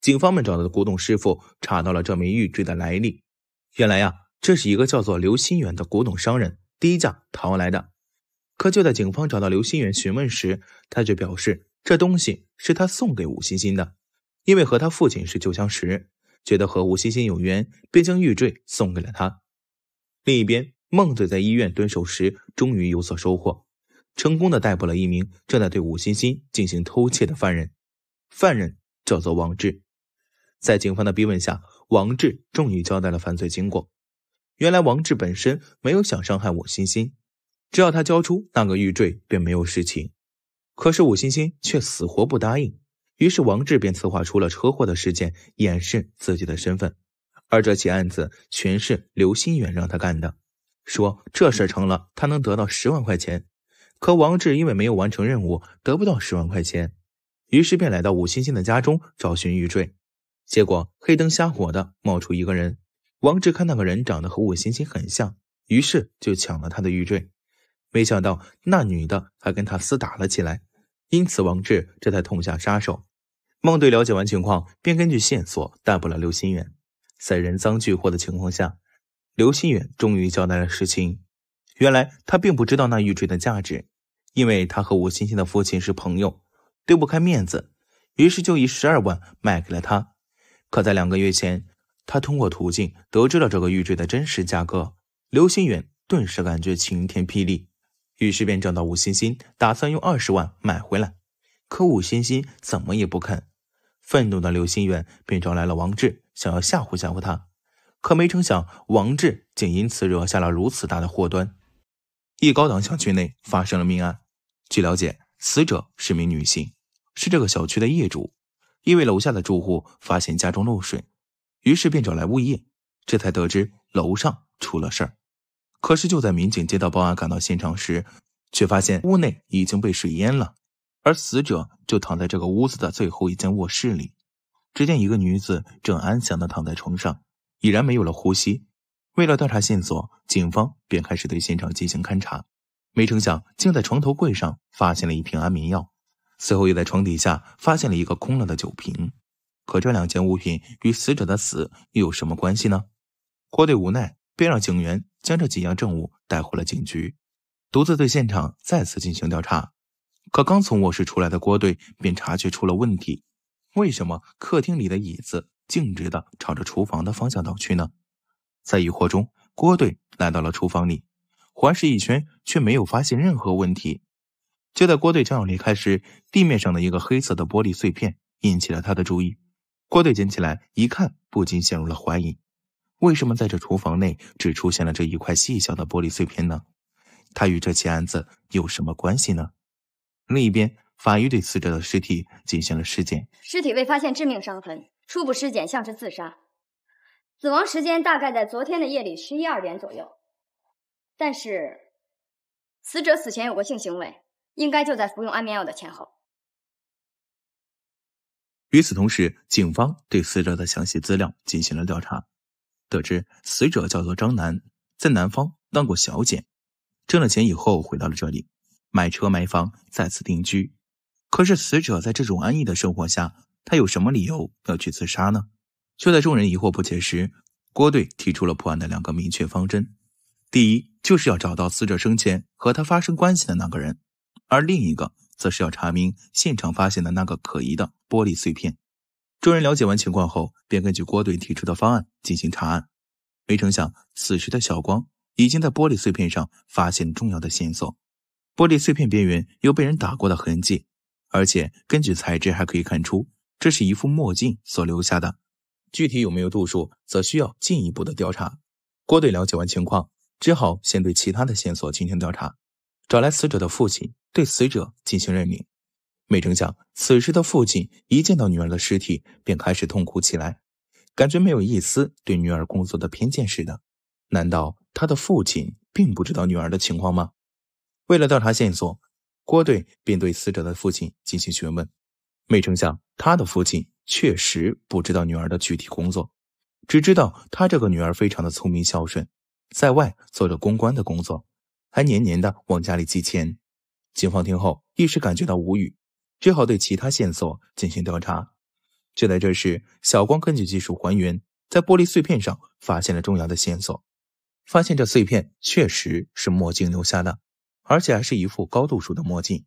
警方们找到的古董师傅查到了这枚玉坠的来历，原来呀，这是一个叫做刘新远的古董商人低价淘来的。可就在警方找到刘新远询问时，他却表示这东西是他送给吴欣欣的，因为和他父亲是旧相识，觉得和吴欣欣有缘，便将玉坠送给了他。另一边，孟队在医院蹲守时终于有所收获，成功的逮捕了一名正在对吴欣欣进行偷窃的犯人，犯人叫做王志。在警方的逼问下，王志终于交代了犯罪经过。原来，王志本身没有想伤害武欣欣，只要他交出那个玉坠，便没有事情。可是武欣欣却死活不答应。于是，王志便策划出了车祸的事件，掩饰自己的身份。而这起案子全是刘新远让他干的，说这事成了，他能得到十万块钱。可王志因为没有完成任务，得不到十万块钱，于是便来到武欣欣的家中找寻玉坠。结果黑灯瞎火的冒出一个人，王志看那个人长得和吴欣欣很像，于是就抢了他的玉坠，没想到那女的还跟他厮打了起来，因此王志这才痛下杀手。孟队了解完情况，便根据线索逮捕了刘新远。在人赃俱获的情况下，刘新远终于交代了实情。原来他并不知道那玉坠的价值，因为他和吴欣欣的父亲是朋友，丢不开面子，于是就以十二万卖给了他。可在两个月前，他通过途径得知了这个玉坠的真实价格，刘心远顿时感觉晴天霹雳，于是便找到吴欣欣，打算用二十万买回来。可吴欣欣怎么也不肯，愤怒的刘心远便找来了王志，想要吓唬吓唬他。可没成想，王志竟因此惹下了如此大的祸端。一高档小区内发生了命案，据了解，死者是名女性，是这个小区的业主。因为楼下的住户发现家中漏水，于是便找来物业，这才得知楼上出了事儿。可是就在民警接到报案赶到现场时，却发现屋内已经被水淹了，而死者就躺在这个屋子的最后一间卧室里。只见一个女子正安详地躺在床上，已然没有了呼吸。为了调查线索，警方便开始对现场进行勘查，没成想竟在床头柜上发现了一瓶安眠药。随后又在床底下发现了一个空了的酒瓶，可这两件物品与死者的死又有什么关系呢？郭队无奈，便让警员将这几样证物带回了警局，独自对现场再次进行调查。可刚从卧室出来的郭队便察觉出了问题：为什么客厅里的椅子径直的朝着厨房的方向倒去呢？在疑惑中，郭队来到了厨房里，环视一圈，却没有发现任何问题。就在郭队将要离开时，地面上的一个黑色的玻璃碎片引起了他的注意。郭队捡起来一看，不禁陷入了怀疑：为什么在这厨房内只出现了这一块细小的玻璃碎片呢？他与这起案子有什么关系呢？另一边，法医对死者的尸体进行了尸检，尸体未发现致命伤痕，初步尸检像是自杀，死亡时间大概在昨天的夜里十一二点左右。但是，死者死前有过性行为。应该就在服用安眠药的前后。与此同时，警方对死者的详细资料进行了调查，得知死者叫做张楠，在南方当过小姐，挣了钱以后回到了这里，买车买房，再次定居。可是死者在这种安逸的生活下，他有什么理由要去自杀呢？就在众人疑惑不解时，郭队提出了破案的两个明确方针：第一，就是要找到死者生前和他发生关系的那个人。而另一个则是要查明现场发现的那个可疑的玻璃碎片。众人了解完情况后，便根据郭队提出的方案进行查案。没成想，此时的小光已经在玻璃碎片上发现重要的线索：玻璃碎片边缘有被人打过的痕迹，而且根据材质还可以看出，这是一副墨镜所留下的。具体有没有度数，则需要进一步的调查。郭队了解完情况，只好先对其他的线索进行调查。找来死者的父亲，对死者进行认领。没成想，此时的父亲一见到女儿的尸体，便开始痛哭起来，感觉没有一丝对女儿工作的偏见似的。难道他的父亲并不知道女儿的情况吗？为了调查线索，郭队便对死者的父亲进行询问。没成想，他的父亲确实不知道女儿的具体工作，只知道他这个女儿非常的聪明孝顺，在外做着公关的工作。还黏黏的往家里寄钱，警方听后一时感觉到无语，只好对其他线索进行调查。就在这时，小光根据技术还原，在玻璃碎片上发现了重要的线索，发现这碎片确实是墨镜留下的，而且还是一副高度数的墨镜，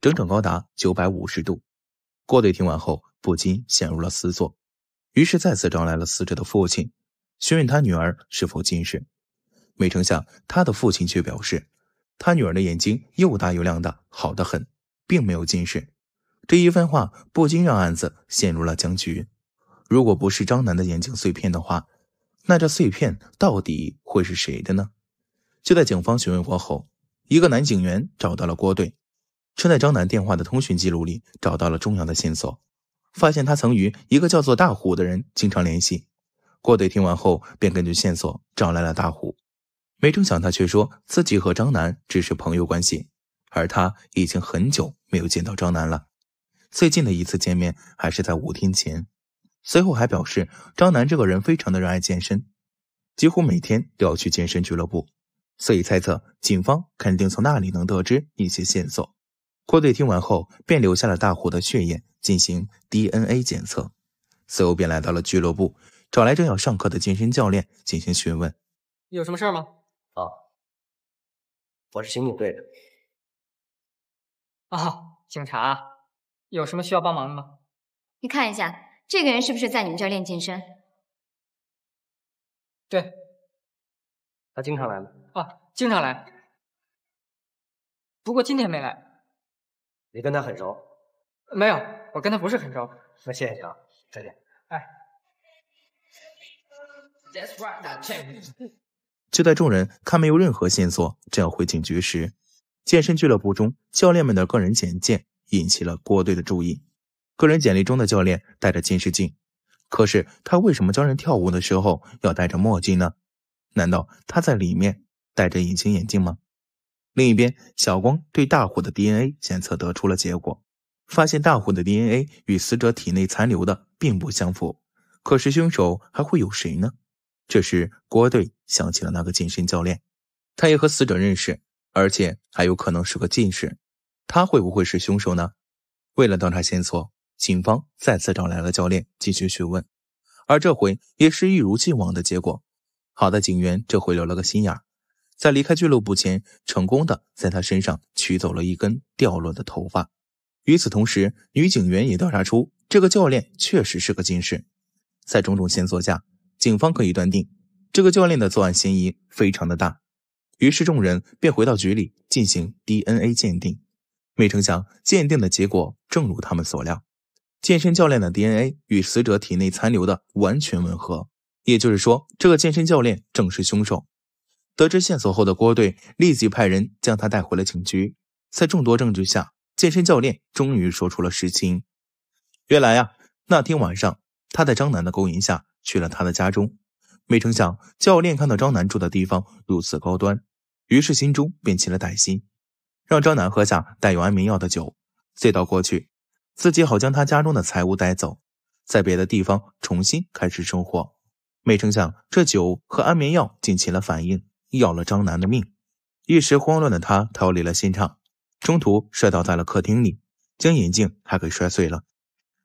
整整高达九百五十度。郭队听完后不禁陷入了思索，于是再次找来了死者的父亲，询问他女儿是否近视。没成想，他的父亲却表示。他女儿的眼睛又大又亮的，好的很，并没有近视。这一番话不禁让案子陷入了僵局。如果不是张楠的眼睛碎片的话，那这碎片到底会是谁的呢？就在警方询问过后，一个男警员找到了郭队，称在张楠电话的通讯记录里找到了重要的线索，发现他曾与一个叫做大虎的人经常联系。郭队听完后，便根据线索找来了大虎。没成想，他却说自己和张楠只是朋友关系，而他已经很久没有见到张楠了。最近的一次见面还是在五天前。随后还表示，张楠这个人非常的热爱健身，几乎每天都要去健身俱乐部，所以猜测警方肯定从那里能得知一些线索。郭队听完后便留下了大虎的血液进行 DNA 检测，随后便来到了俱乐部，找来正要上课的健身教练进行询问：“有什么事吗？”啊，我是刑警队的。啊，警察，有什么需要帮忙的吗？你看一下，这个人是不是在你们这儿练健身？对，他经常来吗？啊，经常来。不过今天没来。你跟他很熟？没有，我跟他不是很熟。那谢谢啊，再见。哎。就在众人看没有任何线索，正要回警局时，健身俱乐部中教练们的个人简介引起了郭队的注意。个人简历中的教练戴着近视镜，可是他为什么教人跳舞的时候要戴着墨镜呢？难道他在里面戴着隐形眼镜吗？另一边，小光对大虎的 DNA 检测得出了结果，发现大虎的 DNA 与死者体内残留的并不相符。可是凶手还会有谁呢？这时，郭队想起了那个健身教练，他也和死者认识，而且还有可能是个近视。他会不会是凶手呢？为了调查线索，警方再次找来了教练进行询问，而这回也是一如既往的结果。好的警员这回留了个心眼，在离开俱乐部前，成功的在他身上取走了一根掉落的头发。与此同时，女警员也调查出这个教练确实是个近视。在种种线索下。警方可以断定，这个教练的作案嫌疑非常的大。于是众人便回到局里进行 DNA 鉴定。没成想，鉴定的结果正如他们所料，健身教练的 DNA 与死者体内残留的完全吻合。也就是说，这个健身教练正是凶手。得知线索后的郭队立即派人将他带回了警局。在众多证据下，健身教练终于说出了实情。原来呀，那天晚上他在张楠的勾引下。去了他的家中，没成想，教练看到张楠住的地方如此高端，于是心中便起了歹心，让张楠喝下带有安眠药的酒，醉倒过去，自己好将他家中的财物带走，在别的地方重新开始生活。没成想，这酒和安眠药进起了反应，要了张楠的命。一时慌乱的他逃离了现场，中途摔倒在了客厅里，将眼镜还给摔碎了，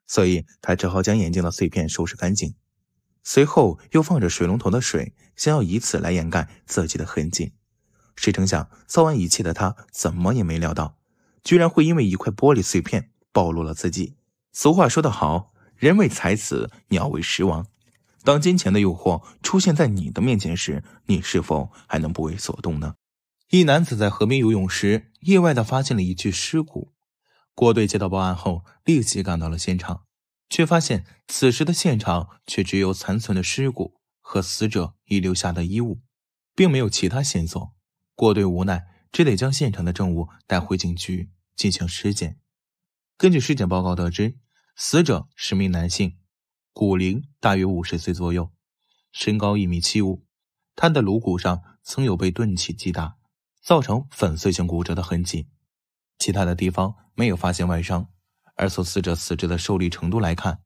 所以他只好将眼镜的碎片收拾干净。随后又放着水龙头的水，想要以此来掩盖自己的痕迹。谁成想，做完一切的他，怎么也没料到，居然会因为一块玻璃碎片暴露了自己。俗话说得好，人为财死，鸟为食亡。当金钱的诱惑出现在你的面前时，你是否还能不为所动呢？一男子在河边游泳时，意外地发现了一具尸骨。郭队接到报案后，立即赶到了现场。却发现，此时的现场却只有残存的尸骨和死者遗留下的衣物，并没有其他线索。郭队无奈，只得将现场的证物带回警局进行尸检。根据尸检报告得知，死者是名男性，骨龄大约五十岁左右，身高一米七五。他的颅骨上曾有被钝器击打，造成粉碎性骨折的痕迹，其他的地方没有发现外伤。而从死者四肢的受力程度来看，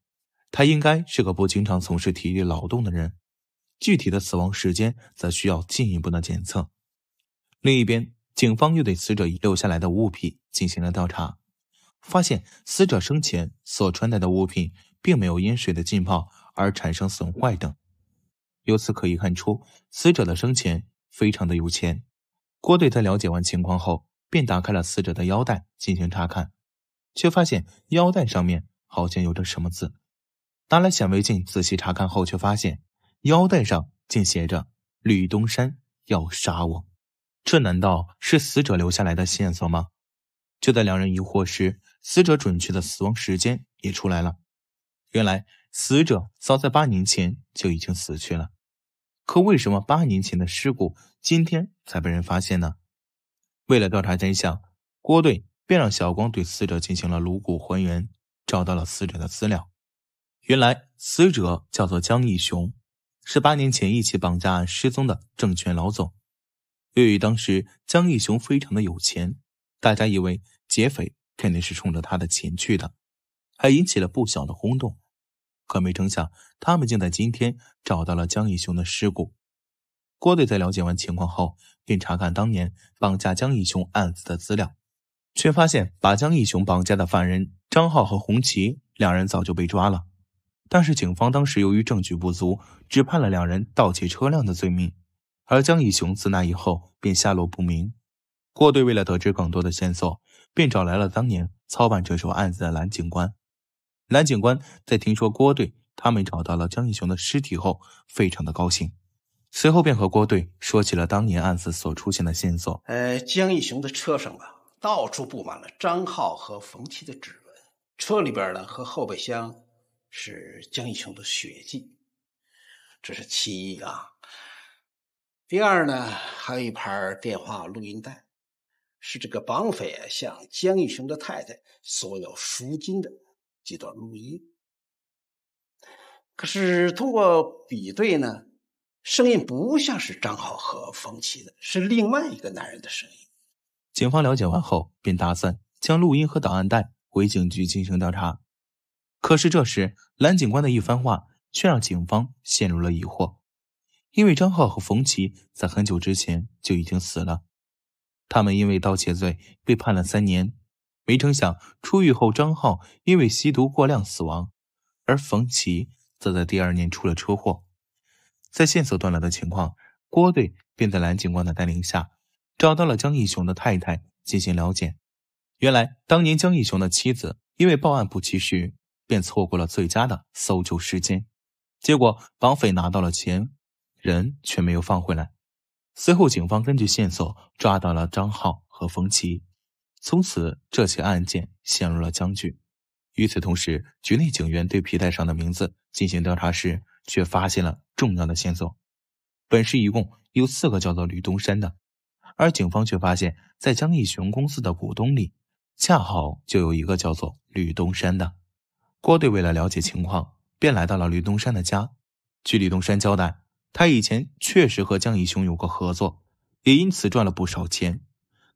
他应该是个不经常从事体力劳动的人。具体的死亡时间则需要进一步的检测。另一边，警方又对死者遗留下来的物品进行了调查，发现死者生前所穿戴的物品并没有因水的浸泡而产生损坏等。由此可以看出，死者的生前非常的有钱。郭队在了解完情况后，便打开了死者的腰带进行查看。却发现腰带上面好像有着什么字，拿来显微镜仔细查看后，却发现腰带上竟写着“吕东山要杀我”，这难道是死者留下来的线索吗？就在两人疑惑时，死者准确的死亡时间也出来了，原来死者早在八年前就已经死去了，可为什么八年前的尸骨今天才被人发现呢？为了调查真相，郭队。便让小光对死者进行了颅骨还原，找到了死者的资料。原来死者叫做江义雄，是八年前一起绑架案失踪的证券老总。由于当时江义雄非常的有钱，大家以为劫匪肯定是冲着他的钱去的，还引起了不小的轰动。可没成想，他们竟在今天找到了江义雄的尸骨。郭队在了解完情况后，便查看当年绑架江义雄案子的资料。却发现把江一雄绑架的犯人张浩和红旗两人早就被抓了，但是警方当时由于证据不足，只判了两人盗窃车辆的罪名，而江一雄自那以后便下落不明。郭队为了得知更多的线索，便找来了当年操办这首案子的蓝警官。蓝警官在听说郭队他们找到了江一雄的尸体后，非常的高兴，随后便和郭队说起了当年案子所出现的线索。呃，江一雄的车上吧。到处布满了张浩和冯七的指纹，车里边呢和后备箱是江一雄的血迹，这是其一啊。第二呢，还有一盘电话录音带，是这个绑匪向江一雄的太太索要赎金的几段录音。可是通过比对呢，声音不像是张浩和冯七的，是另外一个男人的声音。警方了解完后，便打算将录音和档案带回警局进行调查。可是这时，蓝警官的一番话却让警方陷入了疑惑，因为张浩和冯琪在很久之前就已经死了，他们因为盗窃罪被判了三年。没成想，出狱后张浩因为吸毒过量死亡，而冯琪则在第二年出了车祸。在线索断了的情况，郭队便在蓝警官的带领下。找到了江义雄的太太进行了解，原来当年江义雄的妻子因为报案不及时，便错过了最佳的搜救时间，结果绑匪拿到了钱，人却没有放回来。随后，警方根据线索抓到了张浩和冯琪，从此这起案件陷入了僵局。与此同时，局内警员对皮带上的名字进行调查时，却发现了重要的线索：本市一共有四个叫做吕东山的。而警方却发现，在江义雄公司的股东里，恰好就有一个叫做吕东山的。郭队为了了解情况，便来到了吕东山的家。据吕东山交代，他以前确实和江义雄有过合作，也因此赚了不少钱。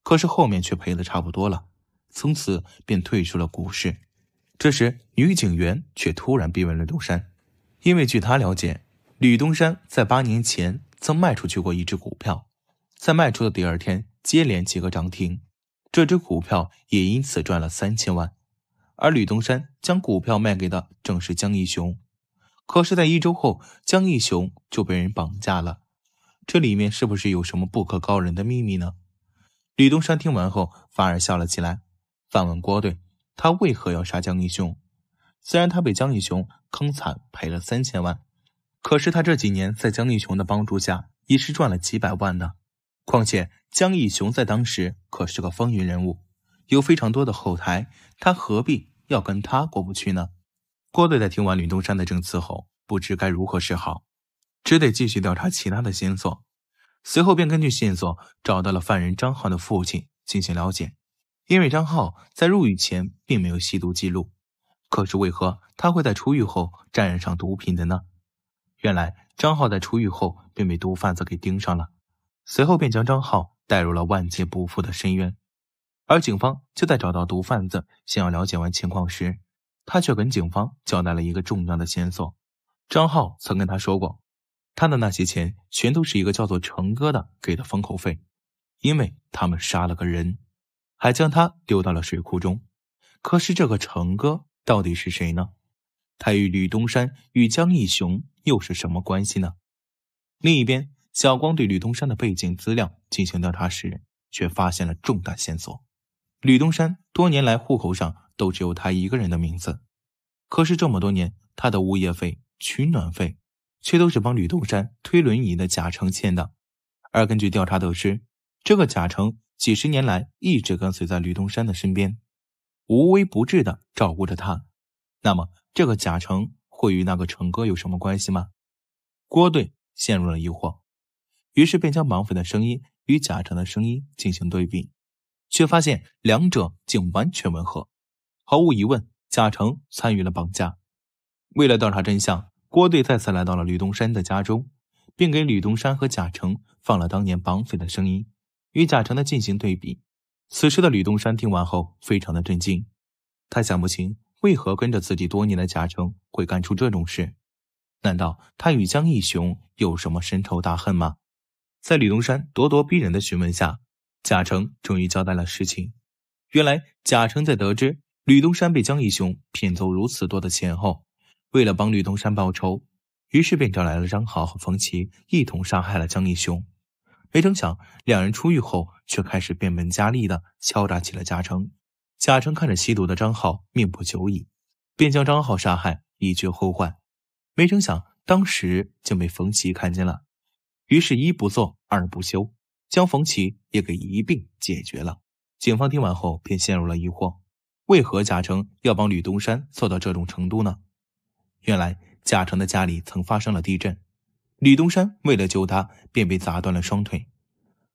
可是后面却赔的差不多了，从此便退出了股市。这时，女警员却突然逼问了东山，因为据他了解，吕东山在八年前曾卖出去过一只股票。在卖出的第二天，接连几个涨停，这只股票也因此赚了三千万。而吕东山将股票卖给的正是江一雄，可是，在一周后，江一雄就被人绑架了。这里面是不是有什么不可告人的秘密呢？吕东山听完后，反而笑了起来，反问郭队：“他为何要杀江一雄？虽然他被江一雄坑惨，赔了三千万，可是他这几年在江一雄的帮助下，也是赚了几百万呢。”况且江义雄在当时可是个风云人物，有非常多的后台，他何必要跟他过不去呢？郭队在听完吕东山的证词后，不知该如何是好，只得继续调查其他的线索。随后便根据线索找到了犯人张浩的父亲进行了解，因为张浩在入狱前并没有吸毒记录，可是为何他会在出狱后沾染上毒品的呢？原来张浩在出狱后便被毒贩子给盯上了。随后便将张浩带入了万劫不复的深渊，而警方就在找到毒贩子，想要了解完情况时，他却跟警方交代了一个重要的线索：张浩曾跟他说过，他的那些钱全都是一个叫做成哥的给的封口费，因为他们杀了个人，还将他丢到了水库中。可是这个成哥到底是谁呢？他与吕东山与江义雄又是什么关系呢？另一边。小光对吕东山的背景资料进行调查时，却发现了重大线索。吕东山多年来户口上都只有他一个人的名字，可是这么多年，他的物业费、取暖费却都是帮吕东山推轮椅的贾成欠的。而根据调查得知，这个贾成几十年来一直跟随在吕东山的身边，无微不至地照顾着他。那么，这个贾成会与那个成哥有什么关系吗？郭队陷入了疑惑。于是便将绑匪的声音与贾成的声音进行对比，却发现两者竟完全吻合。毫无疑问，贾成参与了绑架。为了调查真相，郭队再次来到了吕东山的家中，并给吕东山和贾成放了当年绑匪的声音，与贾成的进行对比。此时的吕东山听完后非常的震惊，他想不清为何跟着自己多年的贾成会干出这种事，难道他与江一雄有什么深仇大恨吗？在吕东山咄咄逼人的询问下，贾成终于交代了实情。原来，贾成在得知吕东山被江义雄骗走如此多的钱后，为了帮吕东山报仇，于是便找来了张浩和冯奇，一同杀害了江义雄。没成想，两人出狱后却开始变本加厉地敲诈起了贾成。贾成看着吸毒的张浩命不久矣，便将张浩杀害以绝后患。没成想，当时就被冯奇看见了。于是，一不做二不休，将冯琦也给一并解决了。警方听完后便陷入了疑惑：为何贾成要帮吕东山做到这种程度呢？原来，贾成的家里曾发生了地震，吕东山为了救他，便被砸断了双腿。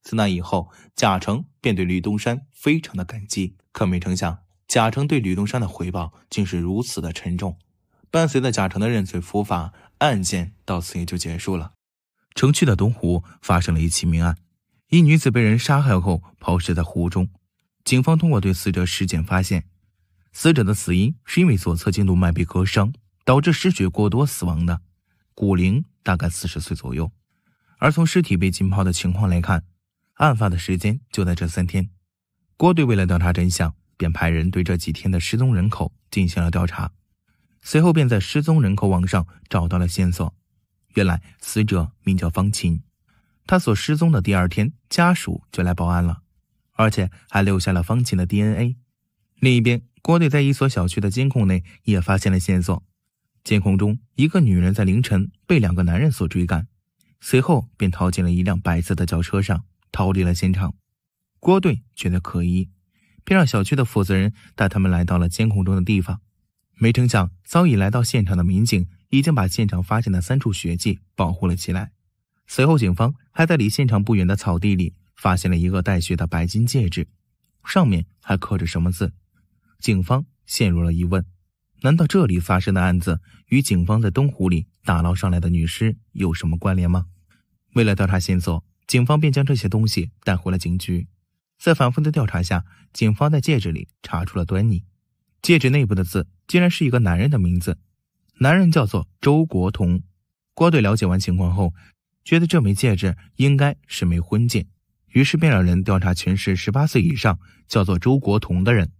自那以后，贾成便对吕东山非常的感激。可没成想，贾成对吕东山的回报竟是如此的沉重。伴随着贾成的认罪伏法，案件到此也就结束了。城区的东湖发生了一起命案，一女子被人杀害后抛尸在湖中。警方通过对死者尸检发现，死者的死因是因为左侧颈动脉被割伤，导致失血过多死亡的。骨龄大概四十岁左右。而从尸体被浸泡的情况来看，案发的时间就在这三天。郭队为了调查真相，便派人对这几天的失踪人口进行了调查，随后便在失踪人口网上找到了线索。原来死者名叫方琴，他所失踪的第二天，家属就来报案了，而且还留下了方琴的 DNA。另一边，郭队在一所小区的监控内也发现了线索。监控中，一个女人在凌晨被两个男人所追赶，随后便逃进了一辆白色的轿车上，逃离了现场。郭队觉得可疑，便让小区的负责人带他们来到了监控中的地方。没成想，早已来到现场的民警。已经把现场发现的三处血迹保护了起来。随后，警方还在离现场不远的草地里发现了一个带血的白金戒指，上面还刻着什么字？警方陷入了疑问：难道这里发生的案子与警方在东湖里打捞上来的女尸有什么关联吗？为了调查线索，警方便将这些东西带回了警局。在反复的调查下，警方在戒指里查出了端倪：戒指内部的字竟然是一个男人的名字。男人叫做周国同，郭队了解完情况后，觉得这枚戒指应该是枚婚戒，于是便让人调查全市十八岁以上叫做周国同的人。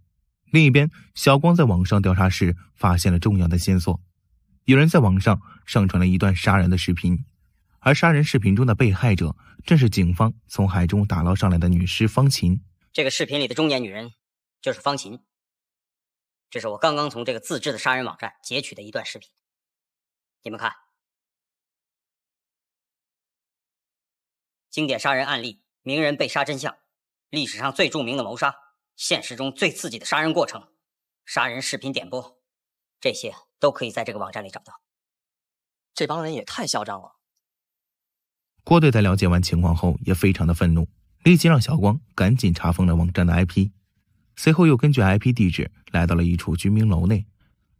另一边，小光在网上调查时发现了重要的线索，有人在网上上传了一段杀人的视频，而杀人视频中的被害者正是警方从海中打捞上来的女尸方琴。这个视频里的中年女人就是方琴。这是我刚刚从这个自制的杀人网站截取的一段视频，你们看，经典杀人案例、名人被杀真相、历史上最著名的谋杀、现实中最刺激的杀人过程、杀人视频点播，这些都可以在这个网站里找到。这帮人也太嚣张了！郭队在了解完情况后也非常的愤怒，立即让小光赶紧查封了网站的 IP。随后又根据 IP 地址来到了一处居民楼内，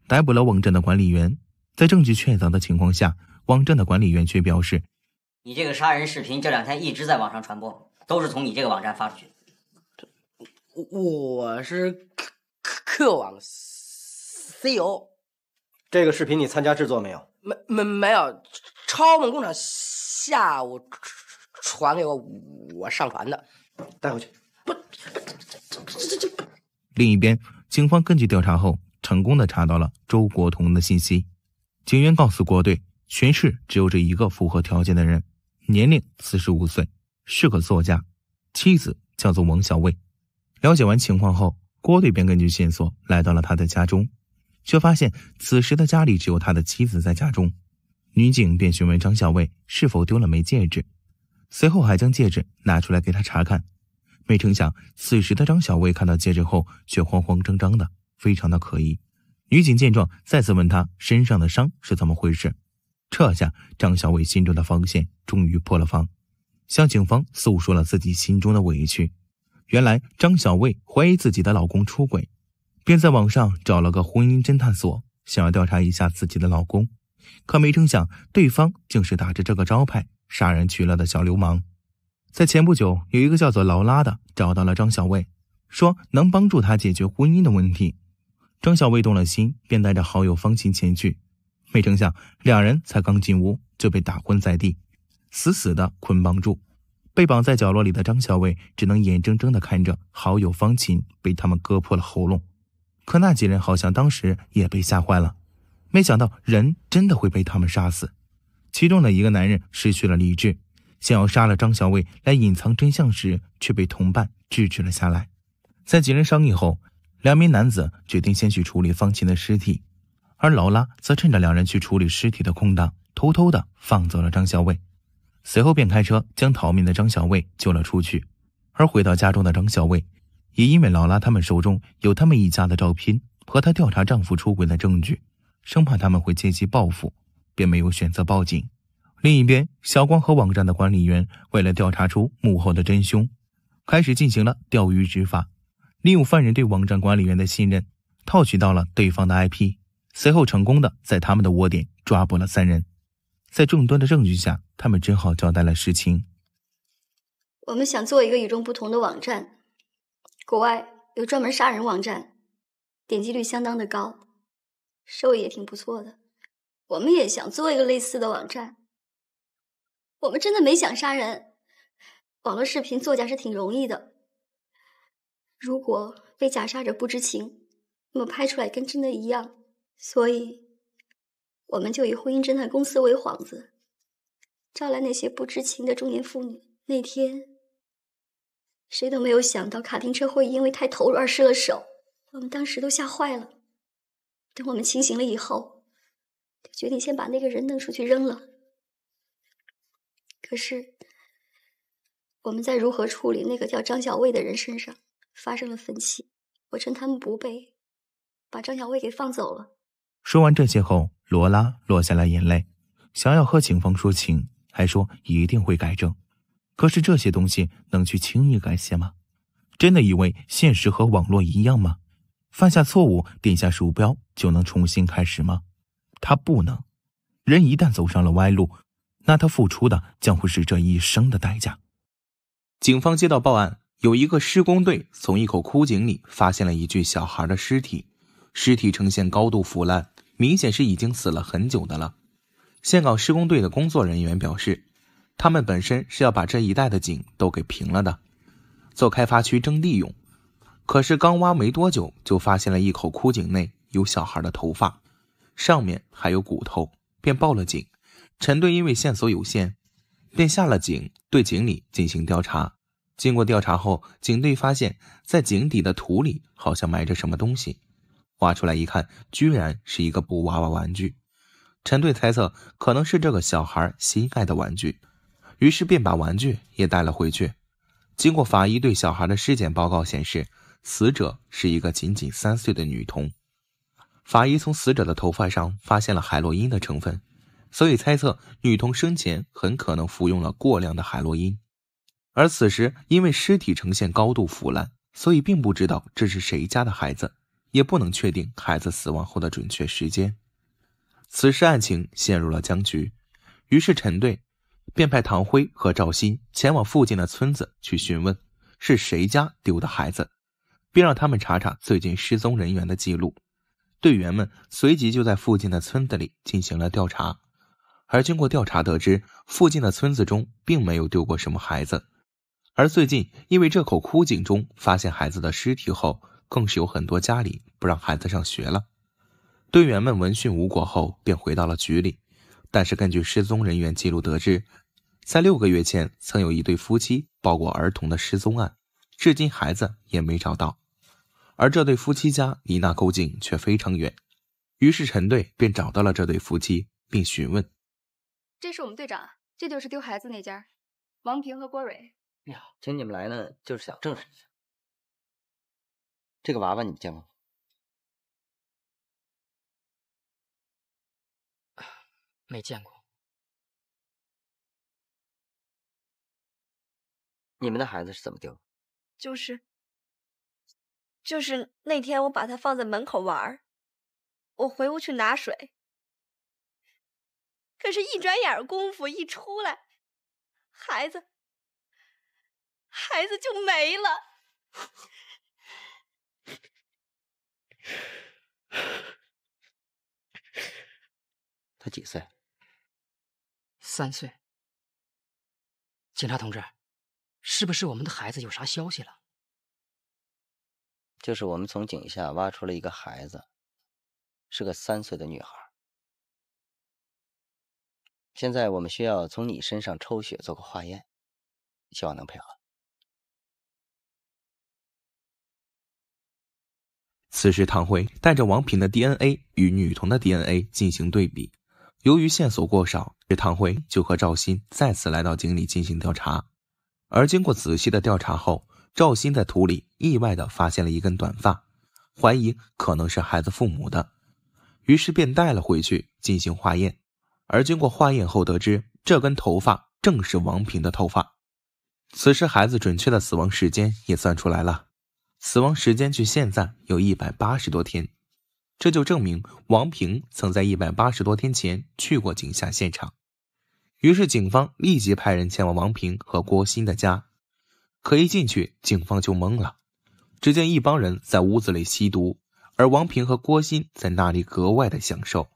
逮捕了网站的管理员。在证据确凿的情况下，网站的管理员却表示：“你这个杀人视频这两天一直在网上传播，都是从你这个网站发出去。”我我是客网 CEO，这个视频你参加制作没有？没没没有。超梦工厂下午传给我，我上传的，带回去。不，这这这这这。另一边，警方根据调查后，成功的查到了周国同的信息。警员告诉郭队，全市只有这一个符合条件的人，年龄四十五岁，是个作家，妻子叫做王小卫。了解完情况后，郭队便根据线索来到了他的家中，却发现此时的家里只有他的妻子在家中。女警便询问张小卫是否丢了枚戒指，随后还将戒指拿出来给他查看。没成想，此时的张小卫看到戒指后，却慌慌张张的，非常的可疑。女警见状，再次问他身上的伤是怎么回事。这下张小卫心中的防线终于破了防，向警方诉说了自己心中的委屈。原来张小卫怀疑自己的老公出轨，便在网上找了个婚姻侦探所，想要调查一下自己的老公。可没成想，对方竟是打着这个招牌杀人取乐的小流氓。在前不久，有一个叫做劳拉的找到了张小卫，说能帮助他解决婚姻的问题。张小卫动了心，便带着好友方琴前去。没成想，两人才刚进屋，就被打昏在地，死死的捆绑住。被绑在角落里的张小卫，只能眼睁睁的看着好友方琴被他们割破了喉咙。可那几人好像当时也被吓坏了，没想到人真的会被他们杀死。其中的一个男人失去了理智。想要杀了张小伟来隐藏真相时，却被同伴制止了下来。在几人商议后，两名男子决定先去处理方琴的尸体，而劳拉则趁着两人去处理尸体的空档，偷偷的放走了张小伟。随后便开车将逃命的张小伟救了出去。而回到家中的张小伟，也因为劳拉他们手中有他们一家的照片和她调查丈夫出轨的证据，生怕他们会借机报复，便没有选择报警。另一边，小光和网站的管理员为了调查出幕后的真凶，开始进行了钓鱼执法，利用犯人对网站管理员的信任，套取到了对方的 IP，随后成功的在他们的窝点抓捕了三人。在众多的证据下，他们只好交代了实情。我们想做一个与众不同的网站，国外有专门杀人网站，点击率相当的高，收益也挺不错的，我们也想做一个类似的网站。我们真的没想杀人，网络视频作假是挺容易的。如果被假杀者不知情，那么拍出来跟真的一样。所以，我们就以婚姻侦探公司为幌子，招来那些不知情的中年妇女。那天，谁都没有想到卡丁车会因为太投入而失了手。我们当时都吓坏了。等我们清醒了以后，就决定先把那个人弄出去扔了。可是，我们在如何处理那个叫张小卫的人身上发生了分歧。我趁他们不备，把张小卫给放走了。说完这些后，罗拉落下了眼泪，想要和警方说情，还说一定会改正。可是这些东西能去轻易改写吗？真的以为现实和网络一样吗？犯下错误，点下鼠标就能重新开始吗？他不能。人一旦走上了歪路。那他付出的将会是这一生的代价。警方接到报案，有一个施工队从一口枯井里发现了一具小孩的尸体，尸体呈现高度腐烂，明显是已经死了很久的了。岘港施工队的工作人员表示，他们本身是要把这一带的井都给平了的，做开发区征地用。可是刚挖没多久，就发现了一口枯井内有小孩的头发，上面还有骨头，便报了警。陈队因为线索有限，便下了井对井里进行调查。经过调查后，警队发现，在井底的土里好像埋着什么东西。挖出来一看，居然是一个布娃娃玩具。陈队猜测可能是这个小孩心爱的玩具，于是便把玩具也带了回去。经过法医对小孩的尸检报告显示，死者是一个仅仅三岁的女童。法医从死者的头发上发现了海洛因的成分。所以猜测，女童生前很可能服用了过量的海洛因。而此时，因为尸体呈现高度腐烂，所以并不知道这是谁家的孩子，也不能确定孩子死亡后的准确时间。此时，案情陷入了僵局。于是，陈队便派唐辉和赵鑫前往附近的村子去询问是谁家丢的孩子，并让他们查查最近失踪人员的记录。队员们随即就在附近的村子里进行了调查。而经过调查得知，附近的村子中并没有丢过什么孩子。而最近，因为这口枯井中发现孩子的尸体后，更是有很多家里不让孩子上学了。队员们闻讯无果后，便回到了局里。但是根据失踪人员记录得知，在六个月前曾有一对夫妻报过儿童的失踪案，至今孩子也没找到。而这对夫妻家离那口井却非常远，于是陈队便找到了这对夫妻，并询问。这是我们队长，这就是丢孩子那家，王平和郭蕊。你好，请你们来呢，就是想证实一下，这个娃娃你们见过吗？没见过。你们的孩子是怎么丢的？就是，就是那天我把它放在门口玩我回屋去拿水。可是，一转眼功夫一出来，孩子，孩子就没了。他几岁？三岁。警察同志，是不是我们的孩子有啥消息了？就是我们从井下挖出了一个孩子，是个三岁的女孩。现在我们需要从你身上抽血做个化验，希望能配合。此时，唐辉带着王平的 DNA 与女童的 DNA 进行对比。由于线索过少，唐辉就和赵鑫再次来到井里进行调查。而经过仔细的调查后，赵鑫在土里意外的发现了一根短发，怀疑可能是孩子父母的，于是便带了回去进行化验。而经过化验后，得知这根头发正是王平的头发。此时，孩子准确的死亡时间也算出来了，死亡时间距现在有一百八十多天，这就证明王平曾在一百八十多天前去过井下现场。于是，警方立即派人前往王平和郭鑫的家。可一进去，警方就懵了，只见一帮人在屋子里吸毒，而王平和郭鑫在那里格外的享受。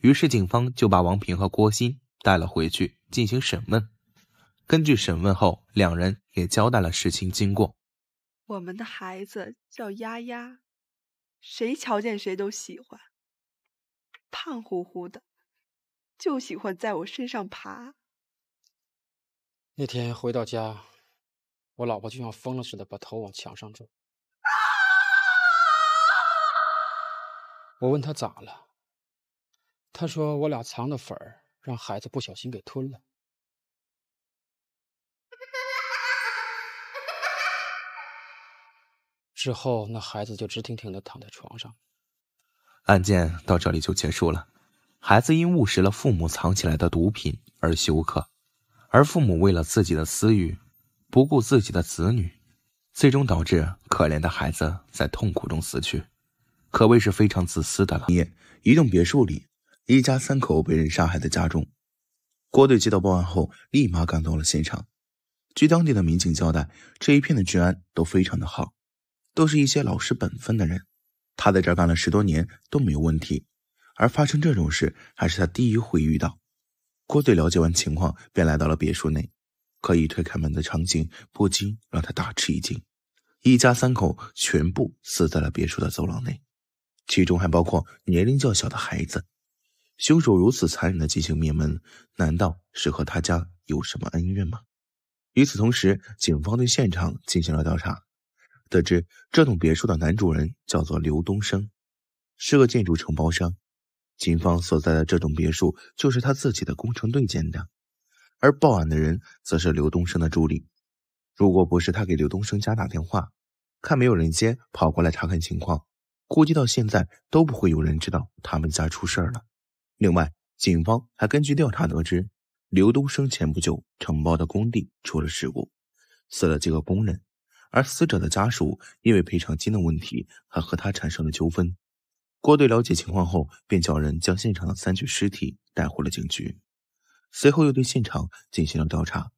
于是警方就把王平和郭鑫带了回去进行审问。根据审问后，两人也交代了事情经过。我们的孩子叫丫丫，谁瞧见谁都喜欢，胖乎乎的，就喜欢在我身上爬。那天回到家，我老婆就像疯了似的，把头往墙上撞。我问她咋了。他说：“我俩藏的粉儿，让孩子不小心给吞了。”之后，那孩子就直挺挺的躺在床上。案件到这里就结束了。孩子因误食了父母藏起来的毒品而休克，而父母为了自己的私欲，不顾自己的子女，最终导致可怜的孩子在痛苦中死去，可谓是非常自私的了。一一栋别墅里。一家三口被人杀害的家中。郭队接到报案后，立马赶到了现场。据当地的民警交代，这一片的治安都非常的好，都是一些老实本分的人。他在这干了十多年都没有问题，而发生这种事还是他第一回遇到。郭队了解完情况，便来到了别墅内。刻意推开门的场景不禁让他大吃一惊：一家三口全部死在了别墅的走廊内，其中还包括年龄较小的孩子。凶手如此残忍的进行灭门，难道是和他家有什么恩怨吗？与此同时，警方对现场进行了调查，得知这栋别墅的男主人叫做刘东升，是个建筑承包商。警方所在的这栋别墅就是他自己的工程队建的。而报案的人则是刘东升的助理。如果不是他给刘东升家打电话，看没有人接，跑过来查看情况，估计到现在都不会有人知道他们家出事儿了。另外，警方还根据调查得知，刘东生前不久承包的工地出了事故，死了几个工人，而死者的家属因为赔偿金的问题还和他产生了纠纷。郭队了解情况后，便叫人将现场的三具尸体带回了警局，随后又对现场进行了调查。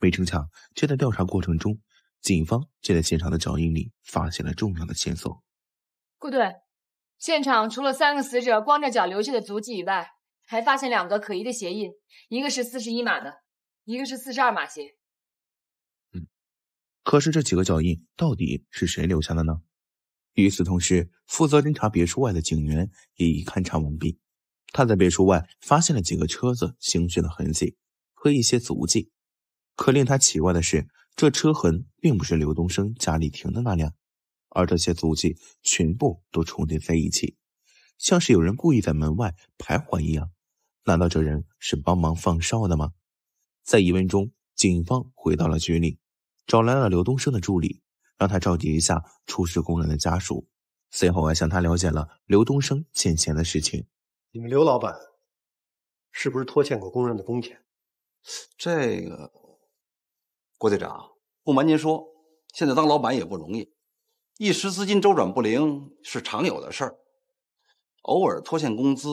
没成想，却在调查过程中，警方就在现场的脚印里发现了重要的线索。郭队。现场除了三个死者光着脚留下的足迹以外，还发现两个可疑的鞋印，一个是四十一码的，一个是四十二码鞋。嗯，可是这几个脚印到底是谁留下的呢？与此同时，负责侦查别墅外的警员也已勘察完毕，他在别墅外发现了几个车子行驶的痕迹和一些足迹，可令他奇怪的是，这车痕并不是刘东升家里停的那辆。而这些足迹全部都重叠在一起，像是有人故意在门外徘徊一样。难道这人是帮忙放哨的吗？在疑问中，警方回到了局里，找来了刘东升的助理，让他召集一下出事工人的家属，随后还向他了解了刘东升欠钱的事情。你们刘老板，是不是拖欠过工人的工钱？这个，郭队长，不瞒您说，现在当老板也不容易。一时资金周转不灵是常有的事儿，偶尔拖欠工资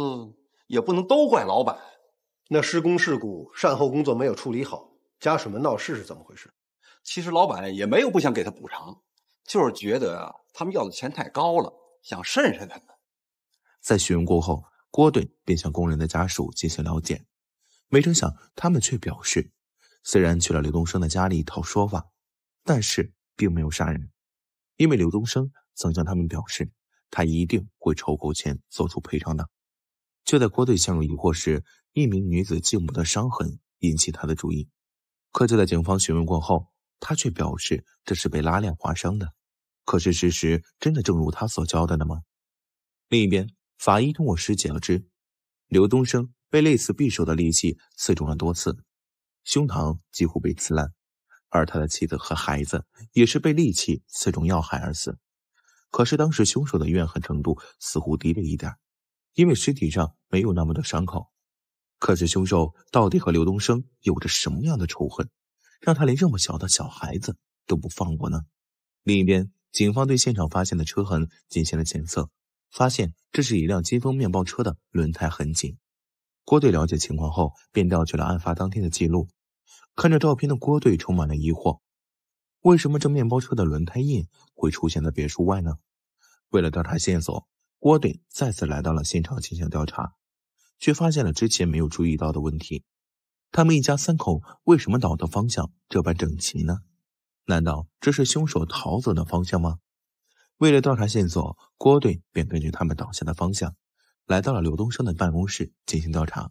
也不能都怪老板。那施工事故善后工作没有处理好，家属们闹事是怎么回事？其实老板也没有不想给他补偿，就是觉得啊，他们要的钱太高了，想慎慎他们。在询问过后，郭队便向工人的家属进行了解，没成想他们却表示，虽然去了刘东升的家里讨说法，但是并没有杀人。因为刘东升曾向他们表示，他一定会筹够钱做出赔偿的。就在郭队陷入疑惑时，一名女子颈部的伤痕引起他的注意。可就在警方询问过后，他却表示这是被拉链划伤的。可是事实真的正如他所交代的吗？另一边，法医通过尸检得知，刘东升被类似匕首的利器刺中了多次，胸膛几乎被刺烂。而他的妻子和孩子也是被利器刺中要害而死。可是当时凶手的怨恨程度似乎低了一点，因为尸体上没有那么多伤口。可是凶手到底和刘东升有着什么样的仇恨，让他连这么小的小孩子都不放过呢？另一边，警方对现场发现的车痕进行了检测，发现这是一辆金丰面包车的轮胎痕迹。郭队了解情况后，便调取了案发当天的记录。看着照片的郭队充满了疑惑：为什么这面包车的轮胎印会出现在别墅外呢？为了调查线索，郭队再次来到了现场进行调查，却发现了之前没有注意到的问题：他们一家三口为什么倒的方向这般整齐呢？难道这是凶手逃走的方向吗？为了调查线索，郭队便根据他们倒下的方向，来到了刘东升的办公室进行调查。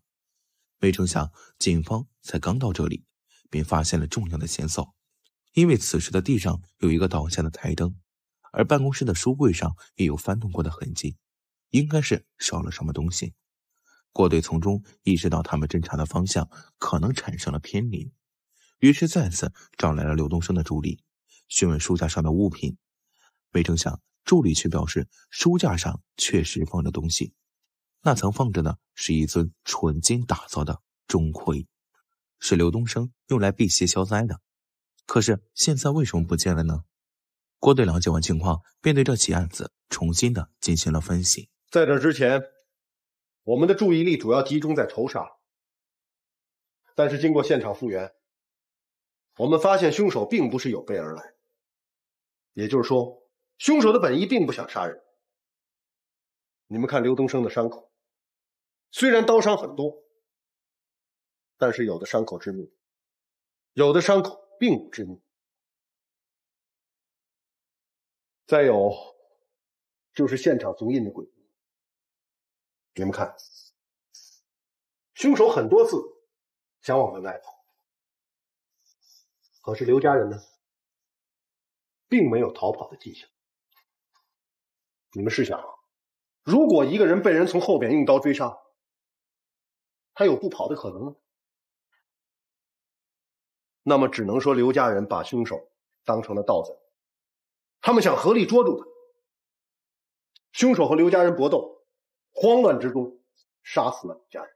没成想，警方才刚到这里。便发现了重要的线索，因为此时的地上有一个倒下的台灯，而办公室的书柜上也有翻动过的痕迹，应该是少了什么东西。郭队从中意识到他们侦查的方向可能产生了偏离，于是再次找来了刘东升的助理，询问书架上的物品。没成想，助理却表示书架上确实放着东西，那层放着呢是一尊纯金打造的钟馗。是刘东升用来避邪消灾的，可是现在为什么不见了呢？郭队了解完情况，便对这起案子重新的进行了分析。在这之前，我们的注意力主要集中在仇杀，但是经过现场复原，我们发现凶手并不是有备而来，也就是说，凶手的本意并不想杀人。你们看刘东升的伤口，虽然刀伤很多。但是有的伤口致命，有的伤口并不致命。再有，就是现场足印的鬼。你们看，凶手很多次想往门外跑，可是刘家人呢，并没有逃跑的迹象。你们试想，如果一个人被人从后边用刀追杀，他有不跑的可能吗？那么只能说，刘家人把凶手当成了盗贼，他们想合力捉住他。凶手和刘家人搏斗，慌乱之中杀死了刘家人。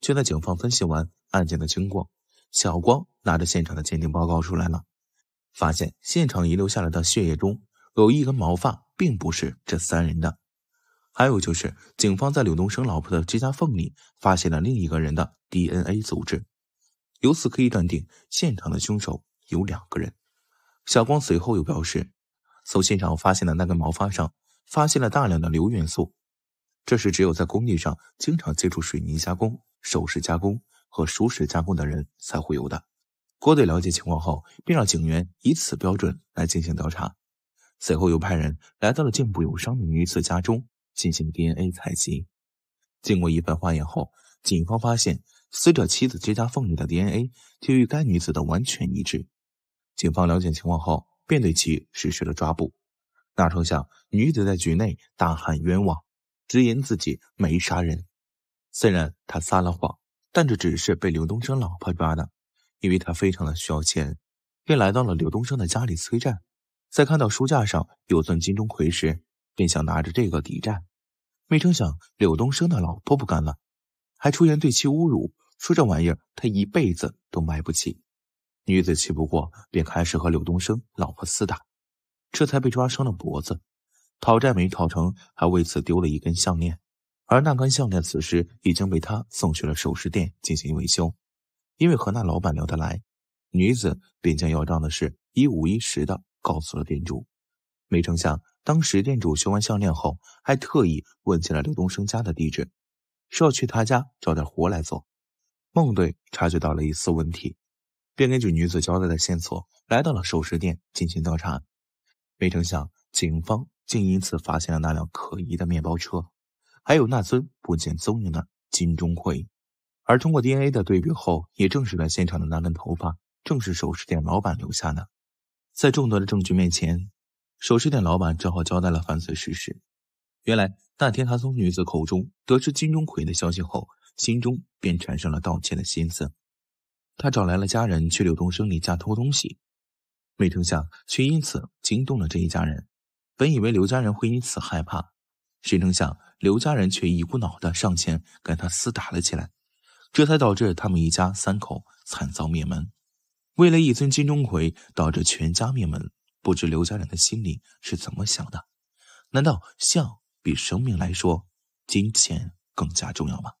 就在警方分析完案件的经过，小光拿着现场的鉴定报告出来了，发现现场遗留下来的血液中有一根毛发，并不是这三人的。还有就是，警方在柳东升老婆的指甲缝里发现了另一个人的 DNA 组织。由此可以断定，现场的凶手有两个人。小光随后又表示，从现场发现的那根毛发上发现了大量的硫元素，这是只有在工地上经常接触水泥加工、首饰加工和熟食加工的人才会有的。郭队了解情况后，便让警员以此标准来进行调查。随后又派人来到了颈部有伤的女子家中进行 DNA 采集。经过一番化验后，警方发现。死者妻子指甲缝里的 DNA 就与该女子的完全一致。警方了解情况后，便对其实施了抓捕。哪成想，女子在局内大喊冤枉，直言自己没杀人。虽然他撒了谎，但这只是被刘东升老婆抓的，因为他非常的需要钱，便来到了刘东升的家里催债。在看到书架上有钻金钟馗时，便想拿着这个抵债。没成想，刘东升的老婆不干了。还出言对其侮辱，说这玩意儿他一辈子都买不起。女子气不过，便开始和柳东升老婆厮打，这才被抓伤了脖子。讨债没讨成，还为此丢了一根项链。而那根项链此时已经被他送去了首饰店进行维修。因为和那老板聊得来，女子便将要账的事一五一十的告诉了店主。没成想，当时店主修完项链后，还特意问起了刘东升家的地址。是要去他家找点活来做。孟队察觉到了一丝问题，便根据女子交代的线索，来到了首饰店进行调查。没成想，警方竟因此发现了那辆可疑的面包车，还有那尊不见踪影的金钟馗。而通过 DNA 的对比后，也证实了现场的那根头发正是首饰店老板留下的。在众多的证据面前，首饰店老板只好交代了犯罪事实。原来，那天，他从女子口中得知金钟馗的消息后，心中便产生了道歉的心思。他找来了家人去柳东升家偷东西，没成想却因此惊动了这一家人。本以为刘家人会因此害怕，谁成想刘家人却一股脑的上前跟他厮打了起来，这才导致他们一家三口惨遭灭门。为了一尊金钟馗导致全家灭门，不知刘家人的心里是怎么想的？难道像？比生命来说，金钱更加重要吗？